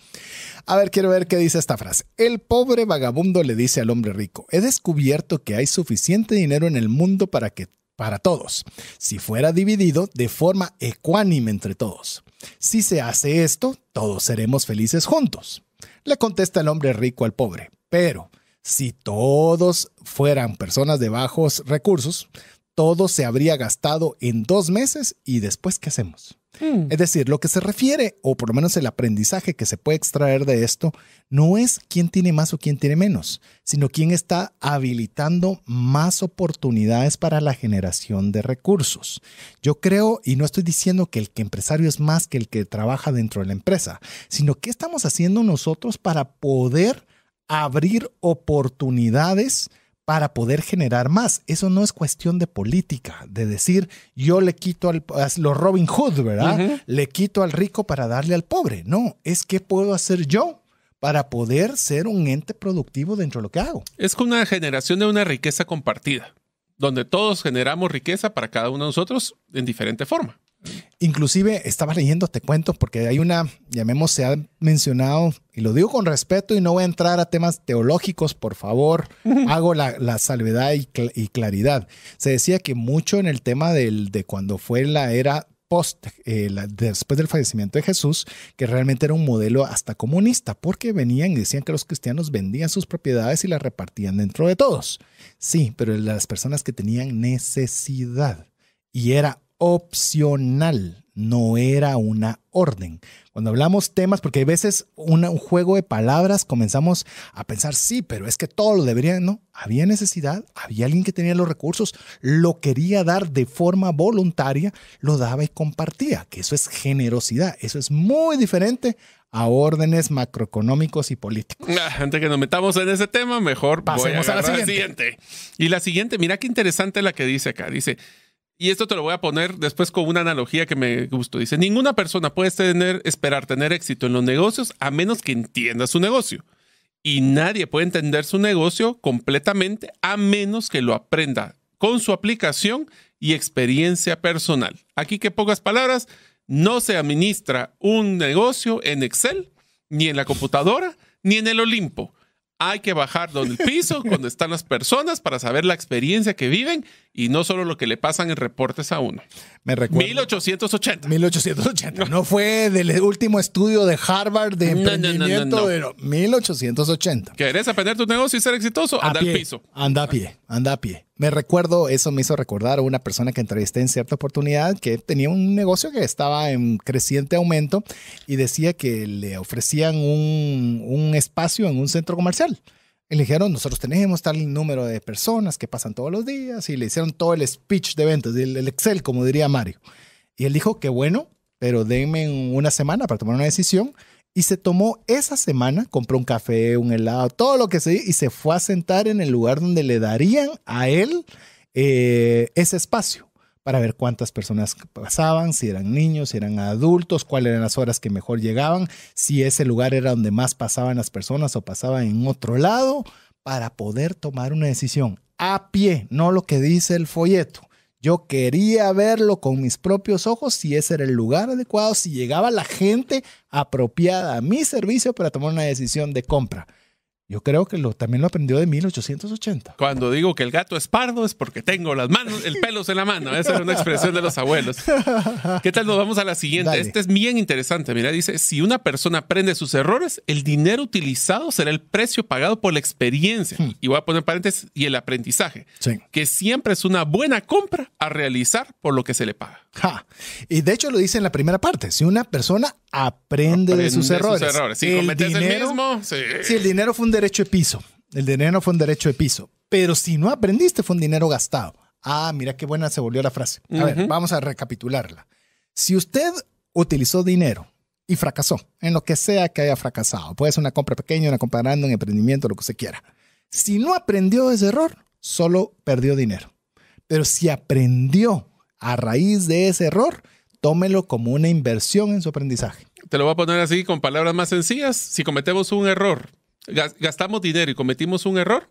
A ver, quiero ver qué dice esta frase. El pobre vagabundo le dice al hombre rico, he descubierto que hay suficiente dinero en el mundo para que para todos, si fuera dividido de forma ecuánime entre todos. Si se hace esto, todos seremos felices juntos. Le contesta el hombre rico al pobre, pero si todos fueran personas de bajos recursos, todo se habría gastado en dos meses y después, ¿qué hacemos? Mm. Es decir, lo que se refiere, o por lo menos el aprendizaje que se puede extraer de esto, no es quién tiene más o quién tiene menos, sino quién está habilitando más oportunidades para la generación de recursos. Yo creo, y no estoy diciendo que el que empresario es más que el que trabaja dentro de la empresa, sino qué estamos haciendo nosotros para poder abrir oportunidades para poder generar más. Eso no es cuestión de política, de decir yo le quito al los Robin Hood, ¿verdad? Le quito al rico para darle al pobre. No, es qué puedo hacer yo para poder ser un ente productivo dentro de lo que hago. Es una generación de una riqueza compartida, donde todos generamos riqueza para cada uno de nosotros en diferente forma. Inclusive estaba leyendo este cuento porque hay una, llamemos, se ha mencionado, y lo digo con respeto y no voy a entrar a temas teológicos, por favor, hago la, salvedad y, claridad. Se decía que mucho en el tema del, de cuando fue la era post, eh, después del fallecimiento de Jesús, que realmente era un modelo hasta comunista, porque venían y decían que los cristianos vendían sus propiedades y las repartían dentro de todos. Sí, pero las personas que tenían necesidad. Y era opcional, no era una orden. Cuando hablamos temas, porque hay veces un juego de palabras comenzamos a pensar, sí, pero es que todo lo debería no, había necesidad, había alguien que tenía los recursos, lo quería dar de forma voluntaria, lo daba y compartía, que eso es generosidad, eso es muy diferente a órdenes macroeconómicos y políticos. Ah, antes que nos metamos en ese tema, mejor pasemos a, la siguiente. siguiente. Y la siguiente, mira qué interesante la que dice acá, dice, y esto te lo voy a poner después con una analogía que me gustó. Dice, ninguna persona puede tener, esperar tener éxito en los negocios a menos que entienda su negocio. Y nadie puede entender su negocio completamente a menos que lo aprenda con su aplicación y experiencia personal. Aquí que pocas palabras, no se administra un negocio en Excel, ni en la computadora, ni en el Olimpo hay que bajar donde el piso, cuando están las personas, para saber la experiencia que viven y no solo lo que le pasan en reportes a uno. Me recuerdo. 1880. 1880. No fue del último estudio de Harvard de emprendimiento, 1880. ¿Querés aprender tu negocio y ser exitoso? anda al piso. Anda a pie, anda a pie. Me recuerdo, eso me hizo recordar a una persona que entrevisté en cierta oportunidad que tenía un negocio que estaba en creciente aumento y decía que le ofrecían un, un espacio en un centro comercial. Y le dijeron, nosotros tenemos tal número de personas que pasan todos los días y le hicieron todo el speech de ventas, el, Excel, como diría Mario. Y él dijo, que bueno, pero denme una semana para tomar una decisión. Y se tomó esa semana, compró un café, un helado, todo lo que se y se fue a sentar en el lugar donde le darían a él eh, ese espacio para ver cuántas personas pasaban, si eran niños, si eran adultos, cuáles eran las horas que mejor llegaban, si ese lugar era donde más pasaban las personas o pasaban en otro lado, para poder tomar una decisión a pie, no lo que dice el folleto. Yo quería verlo con mis propios ojos, si ese era el lugar adecuado, si llegaba la gente apropiada a mi servicio para tomar una decisión de compra. Yo creo que también lo aprendió de 1880. Cuando digo que el gato es pardo es porque tengo las manos, el pelo en la mano. Esa es una expresión de los abuelos. ¿Qué tal nos vamos a la siguiente? Este es bien interesante. Mira, dice, si una persona aprende sus errores, el dinero utilizado será el precio pagado por la experiencia. Hmm. Y voy a poner paréntesis, y el aprendizaje. Que siempre es una buena compra a realizar por lo que se le paga. Y de hecho lo dice en la primera parte. Si una persona aprende, de sus errores. errores. Si el el mismo, Si el dinero fue derecho de piso. El dinero fue un derecho de piso. Pero si no aprendiste, fue un dinero gastado. Ah, mira qué buena se volvió la frase. A ver, vamos a recapitularla. Si usted utilizó dinero y fracasó, en lo que sea que haya fracasado, puede ser una compra pequeña, una compra grande, un emprendimiento, lo que se quiera. Si no aprendió ese error, solo perdió dinero. Pero si aprendió a raíz de ese error, tómelo como una inversión en su aprendizaje. Te lo voy a poner así con palabras más sencillas. Si cometemos un error gastamos dinero y cometimos un error,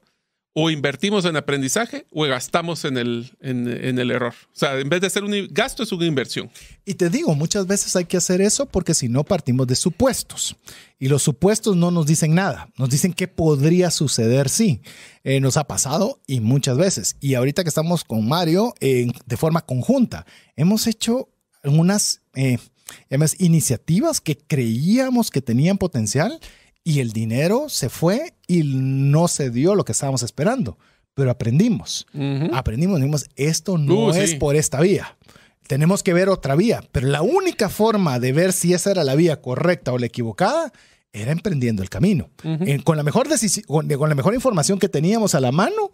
o invertimos en aprendizaje o gastamos en el, en, el error. O sea, en vez de ser un gasto, es una inversión. Y te digo, muchas veces hay que hacer eso porque si no partimos de supuestos. Y los supuestos no nos dicen nada. Nos dicen qué podría suceder si. Eh, nos ha pasado y muchas veces. Y ahorita que estamos con Mario de forma conjunta, hemos hecho algunas eh, iniciativas que creíamos que tenían potencial y el dinero se fue y no se dio lo que estábamos esperando, pero aprendimos. Aprendimos, dijimos, esto no uh, es por esta vía. Tenemos que ver otra vía, pero la única forma de ver si esa era la vía correcta o la equivocada era emprendiendo el camino. Eh, con, la mejor con la mejor información que teníamos a la mano,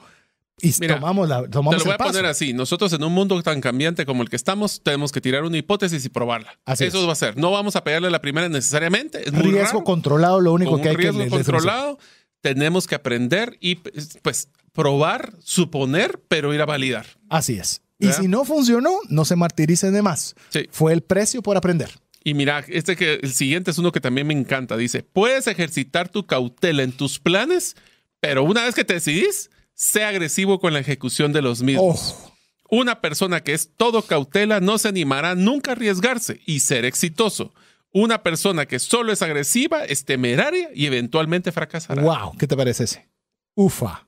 y tomamos la. te lo voy a poner así. Nosotros, en un mundo tan cambiante como el que estamos, tenemos que tirar una hipótesis y probarla. Así Eso va a ser. No vamos a pegarle la primera necesariamente. Es riesgo muy riesgo controlado, lo único que hay que hacer Riesgo controlado, tenemos que aprender y, pues, probar, suponer, pero ir a validar. Así es. Y si no funcionó, no se martiricen de más. Sí. Fue el precio por aprender. Y mira, este que el siguiente es uno que también me encanta. Dice: puedes ejercitar tu cautela en tus planes, pero una vez que te decidís, sea agresivo con la ejecución de los mismos. Oh. Una persona que es todo cautela no se animará nunca a arriesgarse y ser exitoso. Una persona que solo es agresiva es temeraria y eventualmente fracasará. ¡Wow! ¿Qué te parece ese? Ufa.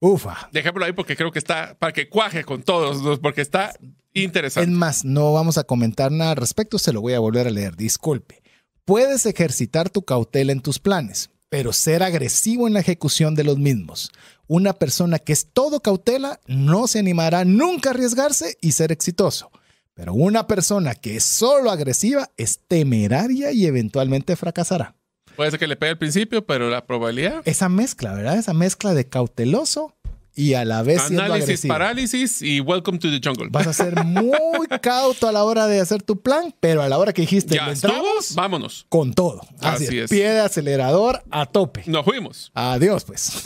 Ufa. Dejémoslo ahí porque creo que está para que cuaje con todos, porque está interesante. Es más, no vamos a comentar nada al respecto, se lo voy a volver a leer, disculpe. Puedes ejercitar tu cautela en tus planes, pero ser agresivo en la ejecución de los mismos. Una persona que es todo cautela no se animará nunca a arriesgarse y ser exitoso. Pero una persona que es solo agresiva es temeraria y eventualmente fracasará. Puede ser que le pegue al principio, pero la probabilidad. Esa mezcla, ¿verdad? Esa mezcla de cauteloso y a la vez siendo Análisis, parálisis y welcome to the jungle. Vas a ser muy cauto a la hora de hacer tu plan, pero a la hora que dijiste, ya entramos, vámonos. Con todo. Así, es. Pie de acelerador a tope. Nos fuimos. Adiós, pues.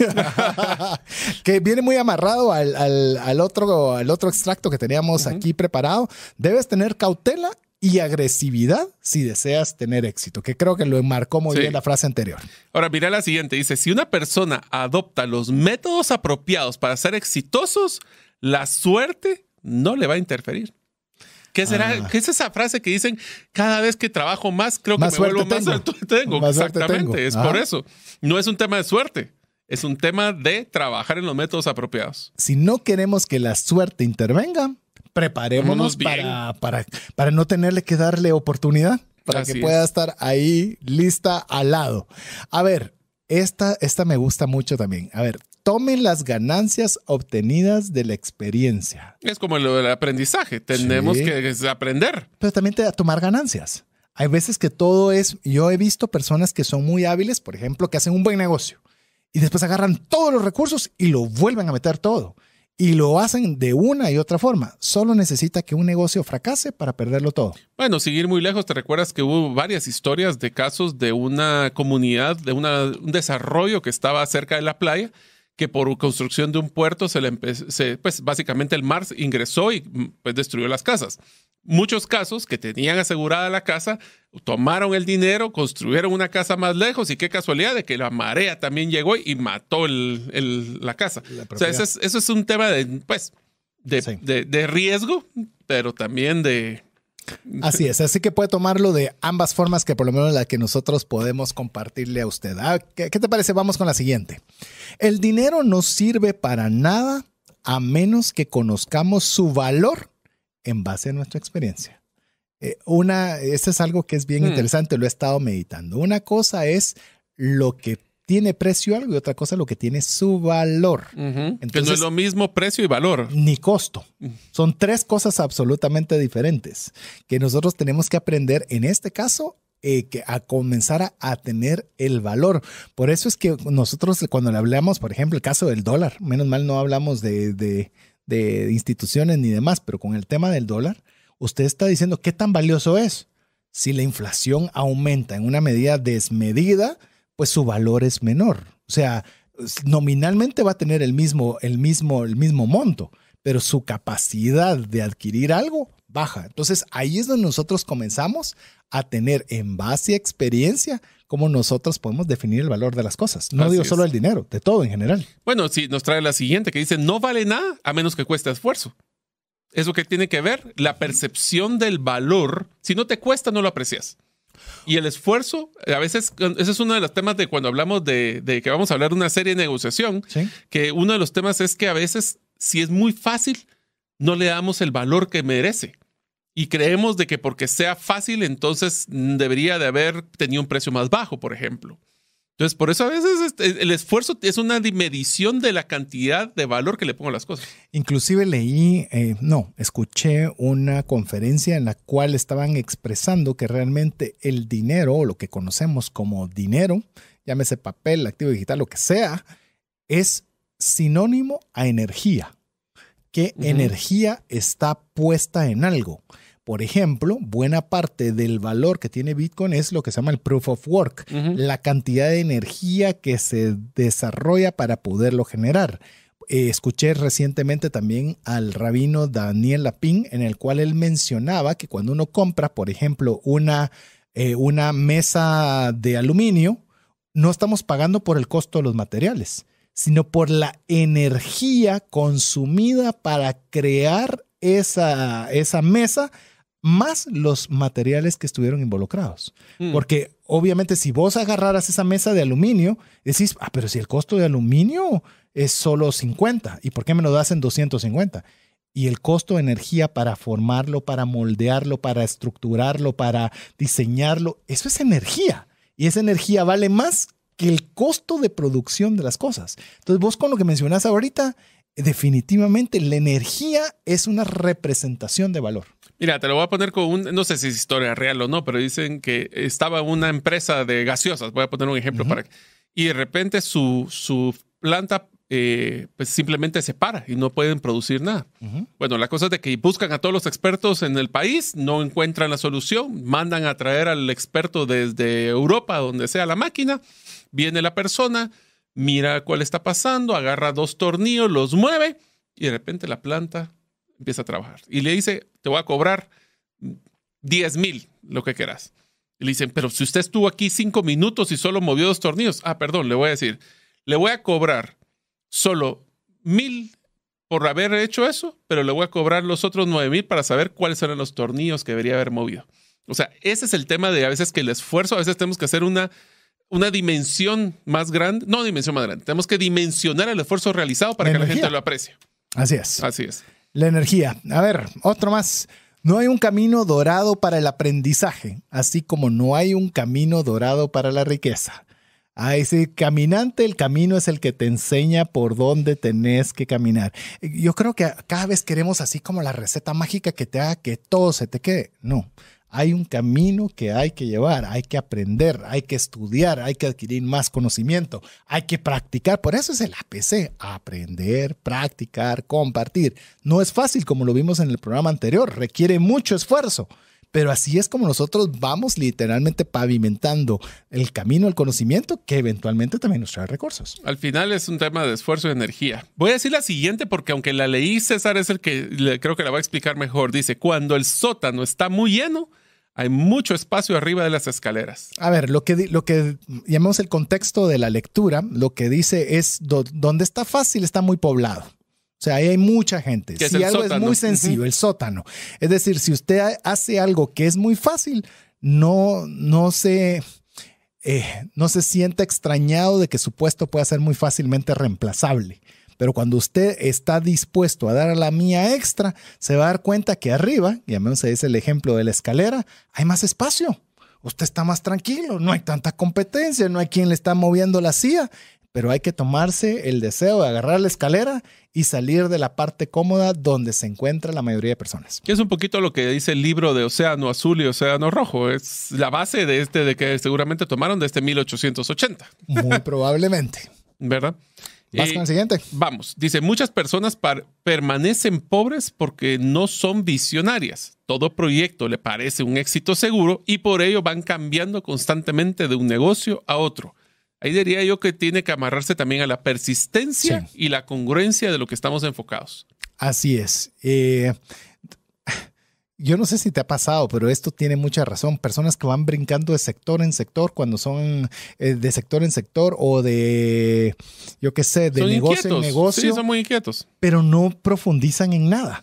que viene muy amarrado al, otro, al otro extracto que teníamos aquí preparado. Debes tener cautela y agresividad si deseas tener éxito, que creo que lo enmarcó muy bien la frase anterior. Ahora, mira la siguiente, dice, si una persona adopta los métodos apropiados para ser exitosos, la suerte no le va a interferir. ¿Qué será? Ah. ¿Qué es esa frase que dicen cada vez que trabajo más, creo que me vuelvo más suerte tengo? Exactamente, es por eso. No es un tema de suerte. Es un tema de trabajar en los métodos apropiados. Si no queremos que la suerte intervenga, preparémonos para, para, no tenerle que darle oportunidad, para que pueda estar ahí lista al lado. A ver, esta, esta me gusta mucho también. A ver, tomen las ganancias obtenidas de la experiencia. Es como lo del aprendizaje, tenemos que aprender. Pero también tomar ganancias. Hay veces que todo es, yo he visto personas que son muy hábiles, por ejemplo, que hacen un buen negocio y después agarran todos los recursos y lo vuelven a meter todo. Y lo hacen de una y otra forma. Solo necesita que un negocio fracase para perderlo todo. Bueno, seguir muy lejos, te recuerdas que hubo varias historias de casos de una comunidad, de un desarrollo que estaba cerca de la playa, que por construcción de un puerto, se, le se pues básicamente el mar ingresó y mm, pues, destruyó las casas. Muchos casos que tenían asegurada la casa tomaron el dinero, construyeron una casa más lejos y qué casualidad de que la marea también llegó y mató la casa. eso es, un tema pues, de riesgo, pero también de... Así es, así que puede tomarlo de ambas formas que por lo menos la que nosotros podemos compartirle a usted. Ah, ¿Qué te parece? Vamos con la siguiente. El dinero no sirve para nada a menos que conozcamos su valor en base a nuestra experiencia. Eh, una, esto es algo que es bien hmm. interesante, lo he estado meditando. Una cosa es lo que tiene precio algo y otra cosa lo que tiene su valor. Entonces, no es lo mismo precio y valor. Ni costo. Hmm. Son tres cosas absolutamente diferentes que nosotros tenemos que aprender en este caso. Eh, que a comenzar a, tener el valor. Por eso es que nosotros cuando le hablamos, por ejemplo, el caso del dólar, menos mal no hablamos de instituciones ni demás, pero con el tema del dólar, usted está diciendo qué tan valioso es. Si la inflación aumenta en una medida desmedida, pues su valor es menor. O sea, nominalmente va a tener el mismo, el mismo, el mismo monto, pero su capacidad de adquirir algo baja. Entonces ahí es donde nosotros comenzamos a tener en base a experiencia cómo nosotros podemos definir el valor de las cosas. No digo solo el dinero, de todo en general. Bueno, si nos trae la siguiente que dice, no vale nada a menos que cueste esfuerzo es lo que tiene que ver la percepción del valor. Si no te cuesta, no lo aprecias. Y el esfuerzo, a veces, ese es uno de los temas de cuando hablamos de, que vamos a hablar de una serie de negociación, que uno de los temas es que a veces, si es muy fácil, no le damos el valor que merece. Y creemos de que porque sea fácil, entonces debería de haber tenido un precio más bajo, por ejemplo. Entonces, por eso a veces este, el esfuerzo es una medición de la cantidad de valor que le pongo a las cosas. Inclusive leí, eh, no, escuché una conferencia en la cual estaban expresando que realmente el dinero, o lo que conocemos como dinero, llámese papel, activo digital, lo que sea, es sinónimo a energía. ¿Qué energía está puesta en algo? Por ejemplo, buena parte del valor que tiene Bitcoin es lo que se llama el proof of work, la cantidad de energía que se desarrolla para poderlo generar. Eh, escuché recientemente también al rabino Daniel Lapin, en el cual él mencionaba que cuando uno compra, por ejemplo, una, eh, una mesa de aluminio, no estamos pagando por el costo de los materiales, sino por la energía consumida para crear esa, esa mesa más los materiales que estuvieron involucrados. Mm. Porque obviamente si vos agarraras esa mesa de aluminio, decís, ah, pero si el costo de aluminio es solo 50, ¿y por qué me lo das en 250? Y el costo de energía para formarlo, para moldearlo, para estructurarlo, para diseñarlo, eso es energía. Y esa energía vale más que el costo de producción de las cosas. Entonces vos con lo que mencionás ahorita, definitivamente la energía es una representación de valor. Mira, te lo voy a poner con un, no sé si es historia real o no, pero dicen que estaba una empresa de gaseosas, voy a poner un ejemplo para y de repente su, su planta eh, pues simplemente se para y no pueden producir nada. Bueno, la cosa es que buscan a todos los expertos en el país, no encuentran la solución, mandan a traer al experto desde Europa, donde sea la máquina, viene la persona, mira cuál está pasando, agarra dos tornillos, los mueve y de repente la planta empieza a trabajar. Y le dice, te voy a cobrar 10 mil, lo que quieras. Y le dicen, pero si usted estuvo aquí cinco minutos y solo movió dos tornillos, ah, perdón, le voy a decir, le voy a cobrar solo mil por haber hecho eso, pero le voy a cobrar los otros nueve mil para saber cuáles eran los tornillos que debería haber movido. O sea, ese es el tema de a veces que el esfuerzo, a veces tenemos que hacer una una dimensión más grande, no dimensión más grande, tenemos que dimensionar el esfuerzo realizado para que la gente lo aprecie. Así es. Así es. La energía. A ver, otro más. No hay un camino dorado para el aprendizaje, así como no hay un camino dorado para la riqueza. A ah, ese caminante, el camino es el que te enseña por dónde tenés que caminar. Yo creo que cada vez queremos así como la receta mágica que te haga que todo se te quede. No, hay un camino que hay que llevar, hay que aprender, hay que estudiar, hay que adquirir más conocimiento, hay que practicar. Por eso es el APC, aprender, practicar, compartir. No es fácil como lo vimos en el programa anterior, requiere mucho esfuerzo. Pero así es como nosotros vamos literalmente pavimentando el camino al conocimiento que eventualmente también nos trae recursos. Al final es un tema de esfuerzo y energía. Voy a decir la siguiente porque aunque la leí César es el que creo que la va a explicar mejor. Dice, cuando el sótano está muy lleno, hay mucho espacio arriba de las escaleras. A ver, lo que, lo que llamamos el contexto de la lectura, lo que dice es donde está fácil está muy poblado. O sea, ahí hay mucha gente. si algo es muy sencillo, el sótano. Es decir, si usted hace algo que es muy fácil, no, no se... siente eh, no se siente extrañado de que su puesto pueda ser muy fácilmente reemplazable. Pero cuando usted está dispuesto a dar la mía extra, se va a dar cuenta que arriba, se dice el ejemplo de la escalera, hay más espacio. Usted está más tranquilo, no hay tanta competencia, no hay quien le está moviendo la silla, pero hay que tomarse el deseo de agarrar la escalera y salir de la parte cómoda donde se encuentra la mayoría de personas. es un poquito lo que dice el libro de Océano Azul y Océano Rojo. Es la base de este, de que seguramente tomaron de este 1880. Muy probablemente. ¿Verdad? Eh, vamos, dice, muchas personas permanecen pobres porque no son visionarias. Todo proyecto le parece un éxito seguro y por ello van cambiando constantemente de un negocio a otro. Ahí diría yo que tiene que amarrarse también a la persistencia y la congruencia de lo que estamos enfocados. Así es. Eh, yo no sé si te ha pasado, pero esto tiene mucha razón. Personas que van brincando de sector en sector cuando son eh, de sector en sector o de, yo qué sé, de negocio en negocio. Sí, son muy inquietos. Pero no profundizan en nada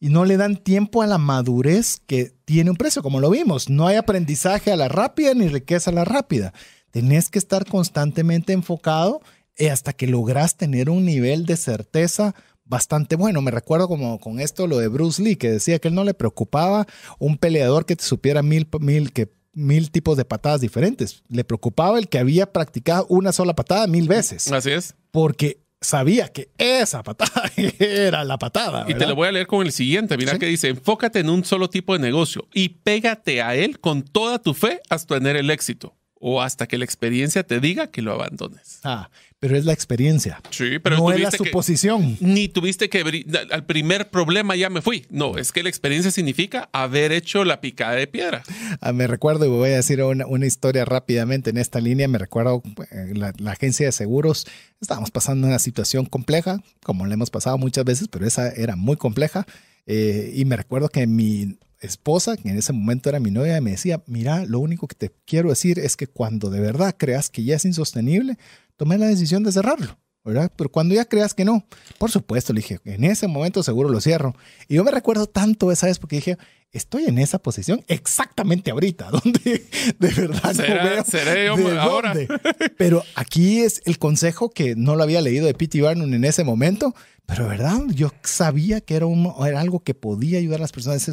y no le dan tiempo a la madurez que tiene un precio, como lo vimos. No hay aprendizaje a la rápida ni riqueza a la rápida. Tenés que estar constantemente enfocado eh, hasta que logras tener un nivel de certeza bastante bueno. Me recuerdo como con esto lo de Bruce Lee, que decía que él no le preocupaba un peleador que te supiera mil, que, mil tipos de patadas diferentes. Le preocupaba el que había practicado una sola patada mil veces. Así es. Porque sabía que esa patada era la patada. Y te lo voy a leer con el siguiente. Mira que dice, enfócate en un solo tipo de negocio y pégate a él con toda tu fe hasta tener el éxito o hasta que la experiencia te diga que lo abandones. Ah, pero es la experiencia. Sí, pero no es la suposición. ni tuviste que al primer problema ya me fui. No, es que la experiencia significa haber hecho la picada de piedra. Ah, me recuerdo y voy a decir una, historia rápidamente en esta línea. Me recuerdo eh, la, agencia de seguros. Estábamos pasando una situación compleja, como la hemos pasado muchas veces, pero esa era muy compleja. Eh, y me recuerdo que mi esposa, que en ese momento era mi novia, me decía, mira, lo único que te quiero decir es que cuando de verdad creas que ya es insostenible, tomé la decisión de cerrarlo. ¿verdad? Pero cuando ya creas que no, por supuesto, le dije, en ese momento seguro lo cierro. Y yo me recuerdo tanto esa vez porque dije, estoy en esa posición exactamente ahorita, donde de verdad seré yo ahora. Pero aquí es el consejo que no lo había leído de pit Barnum en ese momento, pero de verdad yo sabía que era, un, era algo que podía ayudar a las personas,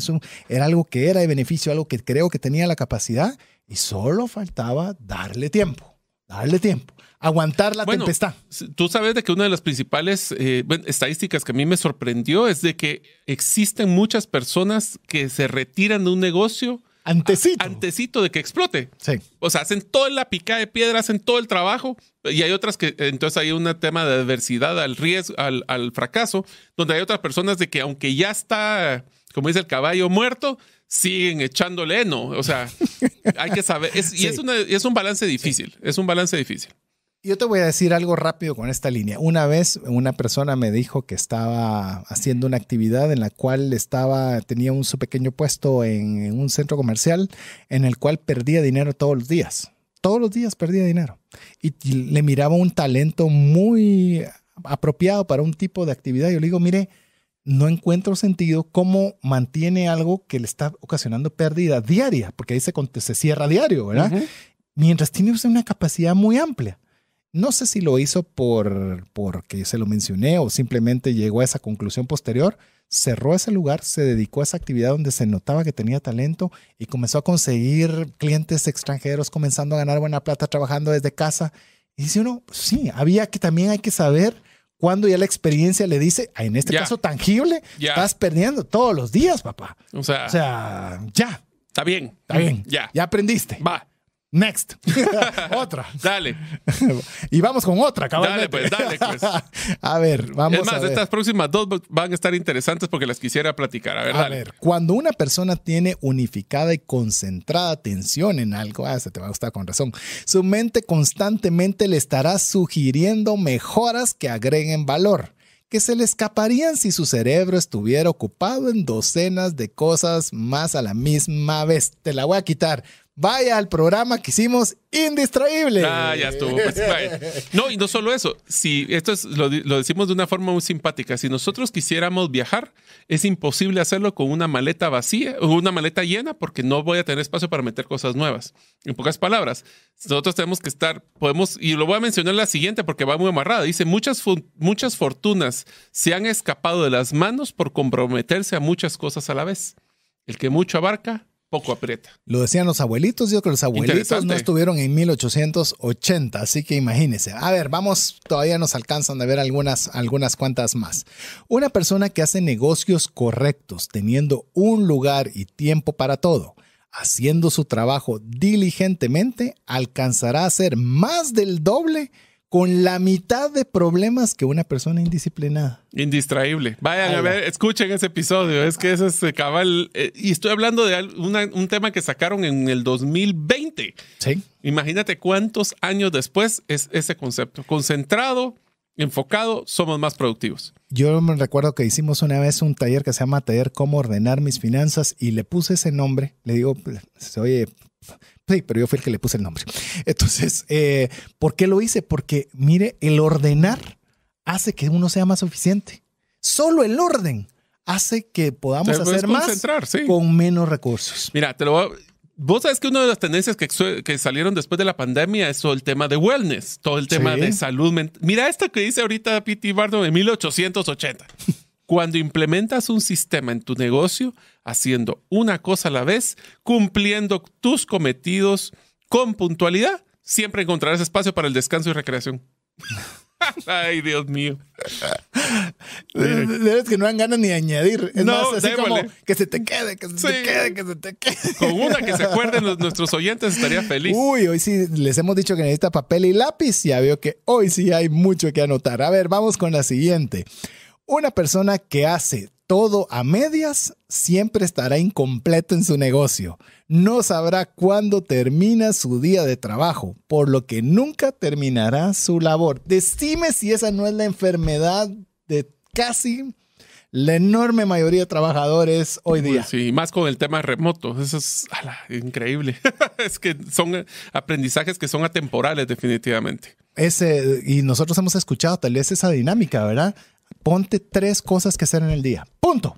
era algo que era de beneficio, algo que creo que tenía la capacidad y solo faltaba darle tiempo, darle tiempo aguantar la bueno, tempestad. Tú sabes de que una de las principales eh, estadísticas que a mí me sorprendió es de que existen muchas personas que se retiran de un negocio Antecito. de que explote. Sí. O sea, hacen toda la pica de piedra, hacen todo el trabajo y hay otras que, entonces hay un tema de adversidad al riesgo, al, fracaso, donde hay otras personas de que aunque ya está, como dice el caballo, muerto, siguen echándole heno. O sea, hay que saber. Y es, es un balance difícil, es un balance difícil. Yo te voy a decir algo rápido con esta línea. Una vez una persona me dijo que estaba haciendo una actividad en la cual estaba, tenía un su pequeño puesto en, un centro comercial en el cual perdía dinero todos los días. Todos los días perdía dinero. Y, le miraba un talento muy apropiado para un tipo de actividad. Yo le digo, mire, no encuentro sentido cómo mantiene algo que le está ocasionando pérdida diaria, porque ahí se, se cierra diario, ¿verdad? Mientras tiene una capacidad muy amplia no sé si lo hizo por porque se lo mencioné o simplemente llegó a esa conclusión posterior. Cerró ese lugar, se dedicó a esa actividad donde se notaba que tenía talento y comenzó a conseguir clientes extranjeros, comenzando a ganar buena plata trabajando desde casa. Y dice uno, sí, había que también hay que saber cuándo ya la experiencia le dice, ah, en este caso tangible, estás perdiendo todos los días, papá. O sea, o sea ya. Está bien. Está Ya. Ya aprendiste. Va. Next. otra. Dale. y vamos con otra, cabrón. Dale, pues, dale, pues. a ver, vamos es más, a estas próximas dos van a estar interesantes porque las quisiera platicar. A ver, a ver cuando una persona tiene unificada y concentrada atención en algo, ah, se te va a gustar con razón, su mente constantemente le estará sugiriendo mejoras que agreguen valor que se le escaparían si su cerebro estuviera ocupado en docenas de cosas más a la misma vez. Te la voy a quitar vaya al programa que hicimos Indistraíble. Ah, pues, no, y no solo eso. Si esto es, lo, decimos de una forma muy simpática. Si nosotros quisiéramos viajar, es imposible hacerlo con una maleta vacía o una maleta llena porque no voy a tener espacio para meter cosas nuevas. En pocas palabras, nosotros tenemos que estar, podemos, y lo voy a mencionar la siguiente porque va muy amarrada. Dice, muchas, muchas fortunas se han escapado de las manos por comprometerse a muchas cosas a la vez. El que mucho abarca, poco aprieta. Lo decían los abuelitos, yo creo que los abuelitos no estuvieron en 1880, así que imagínense. A ver, vamos, todavía nos alcanzan a ver algunas, algunas cuantas más. Una persona que hace negocios correctos, teniendo un lugar y tiempo para todo, haciendo su trabajo diligentemente, alcanzará a ser más del doble con la mitad de problemas que una persona indisciplinada. Indistraíble. Vayan a ver, escuchen ese episodio. Es que ese es eh, cabal. Eh, y estoy hablando de un tema que sacaron en el 2020. Sí. Imagínate cuántos años después es ese concepto. Concentrado, enfocado, somos más productivos. Yo me recuerdo que hicimos una vez un taller que se llama Taller Cómo Ordenar Mis Finanzas y le puse ese nombre. Le digo, pues, oye, Sí, pero yo fui el que le puse el nombre. Entonces, eh, ¿por qué lo hice? Porque, mire, el ordenar hace que uno sea más eficiente. Solo el orden hace que podamos hacer más con menos recursos. Mira, te lo voy a... Vos sabes que una de las tendencias que, salieron después de la pandemia es todo el tema de wellness, todo el tema de salud mental. Mira esto que dice ahorita P.T. Barnum en 1880. Cuando implementas un sistema en tu negocio, haciendo una cosa a la vez, cumpliendo tus cometidos con puntualidad, siempre encontrarás espacio para el descanso y recreación. Ay, Dios mío. De que no dan ganas ni de añadir. Es más, así como que se te quede, que se te quede, que se te quede. Con una que se acuerden nuestros oyentes estaría feliz. Uy, hoy sí les hemos dicho que necesita papel y lápiz. Ya veo que hoy sí hay mucho que anotar. A ver, vamos con la siguiente. Una persona que hace todo a medias siempre estará incompleto en su negocio. No sabrá cuándo termina su día de trabajo, por lo que nunca terminará su labor. Decime si esa no es la enfermedad de casi la enorme mayoría de trabajadores hoy día. sí, más con el tema remoto. Eso es increíble. es que son aprendizajes que son atemporales, definitivamente. Ese, y nosotros hemos escuchado tal vez esa dinámica, ¿verdad? Ponte tres cosas que hacer en el día. Punto.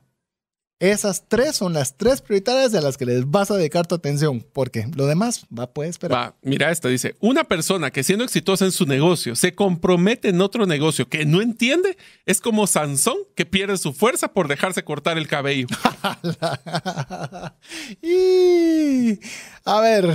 Esas tres son las tres prioridades de las que les vas a dedicar tu atención, porque lo demás va, puede esperar. mira esto, dice, una persona que siendo exitosa en su negocio se compromete en otro negocio que no entiende, es como Sansón que pierde su fuerza por dejarse cortar el cabello. A ver,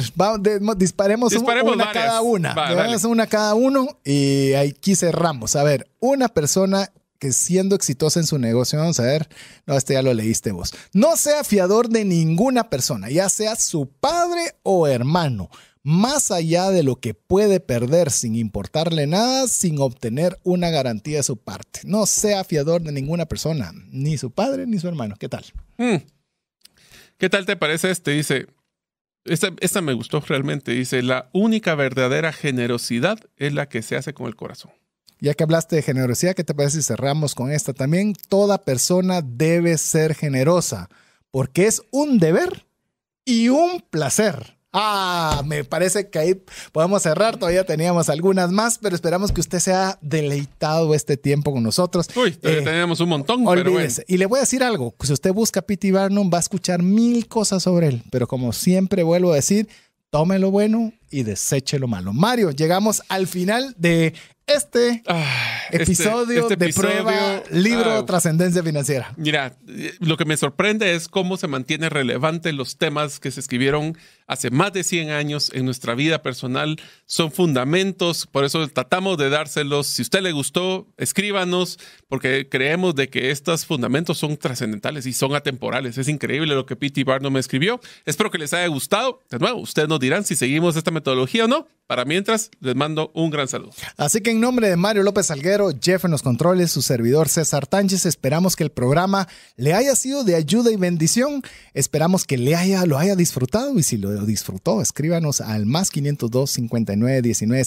disparemos, una cada una. Va, una cada uno y aquí cerramos. A ver, una persona que siendo exitosa en su negocio, vamos a ver, no, este ya lo leíste vos, no sea fiador de ninguna persona, ya sea su padre o hermano, más allá de lo que puede perder sin importarle nada, sin obtener una garantía de su parte. No sea fiador de ninguna persona, ni su padre ni su hermano. ¿Qué tal? Hmm. ¿Qué tal te parece este? Dice, esta, esta me gustó realmente, dice, la única verdadera generosidad es la que se hace con el corazón. Ya que hablaste de generosidad, ¿qué te parece si cerramos con esta también? Toda persona debe ser generosa porque es un deber y un placer. Ah, me parece que ahí podemos cerrar. Todavía teníamos algunas más, pero esperamos que usted sea deleitado este tiempo con nosotros. Uy, eh, todavía teníamos un montón. Pero bueno. Y le voy a decir algo: si usted busca a Barnum, va a escuchar mil cosas sobre él. Pero como siempre vuelvo a decir, tome lo bueno y deseche lo malo. Mario, llegamos al final de este, ah, este episodio este de prueba ah, libro de Trascendencia Financiera. Mira, lo que me sorprende es cómo se mantiene relevante los temas que se escribieron hace más de 100 años en nuestra vida personal. Son fundamentos, por eso tratamos de dárselos. Si usted le gustó, escríbanos, porque creemos de que estos fundamentos son trascendentales y son atemporales. Es increíble lo que P.T. Barnum me escribió. Espero que les haya gustado. De nuevo, ustedes nos dirán si seguimos esta metodología o no. Para mientras, les mando un gran saludo. Así que en nombre de Mario López Alguero, Jeff en los controles, su servidor César Tánchez, esperamos que el programa le haya sido de ayuda y bendición. Esperamos que le haya, lo haya disfrutado y si lo disfrutó, escríbanos al más 502 59 19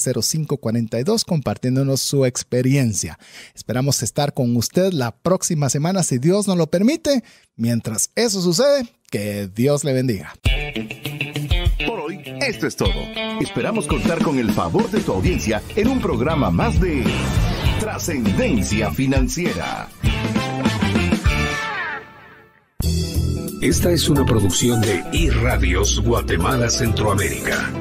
42 compartiéndonos su experiencia. Esperamos estar con usted la próxima semana si Dios nos lo permite. Mientras eso sucede, que Dios le bendiga. Por hoy, esto es todo. Esperamos contar con el favor de tu audiencia en un programa más de Trascendencia Financiera. Esta es una producción de iRadios Guatemala Centroamérica.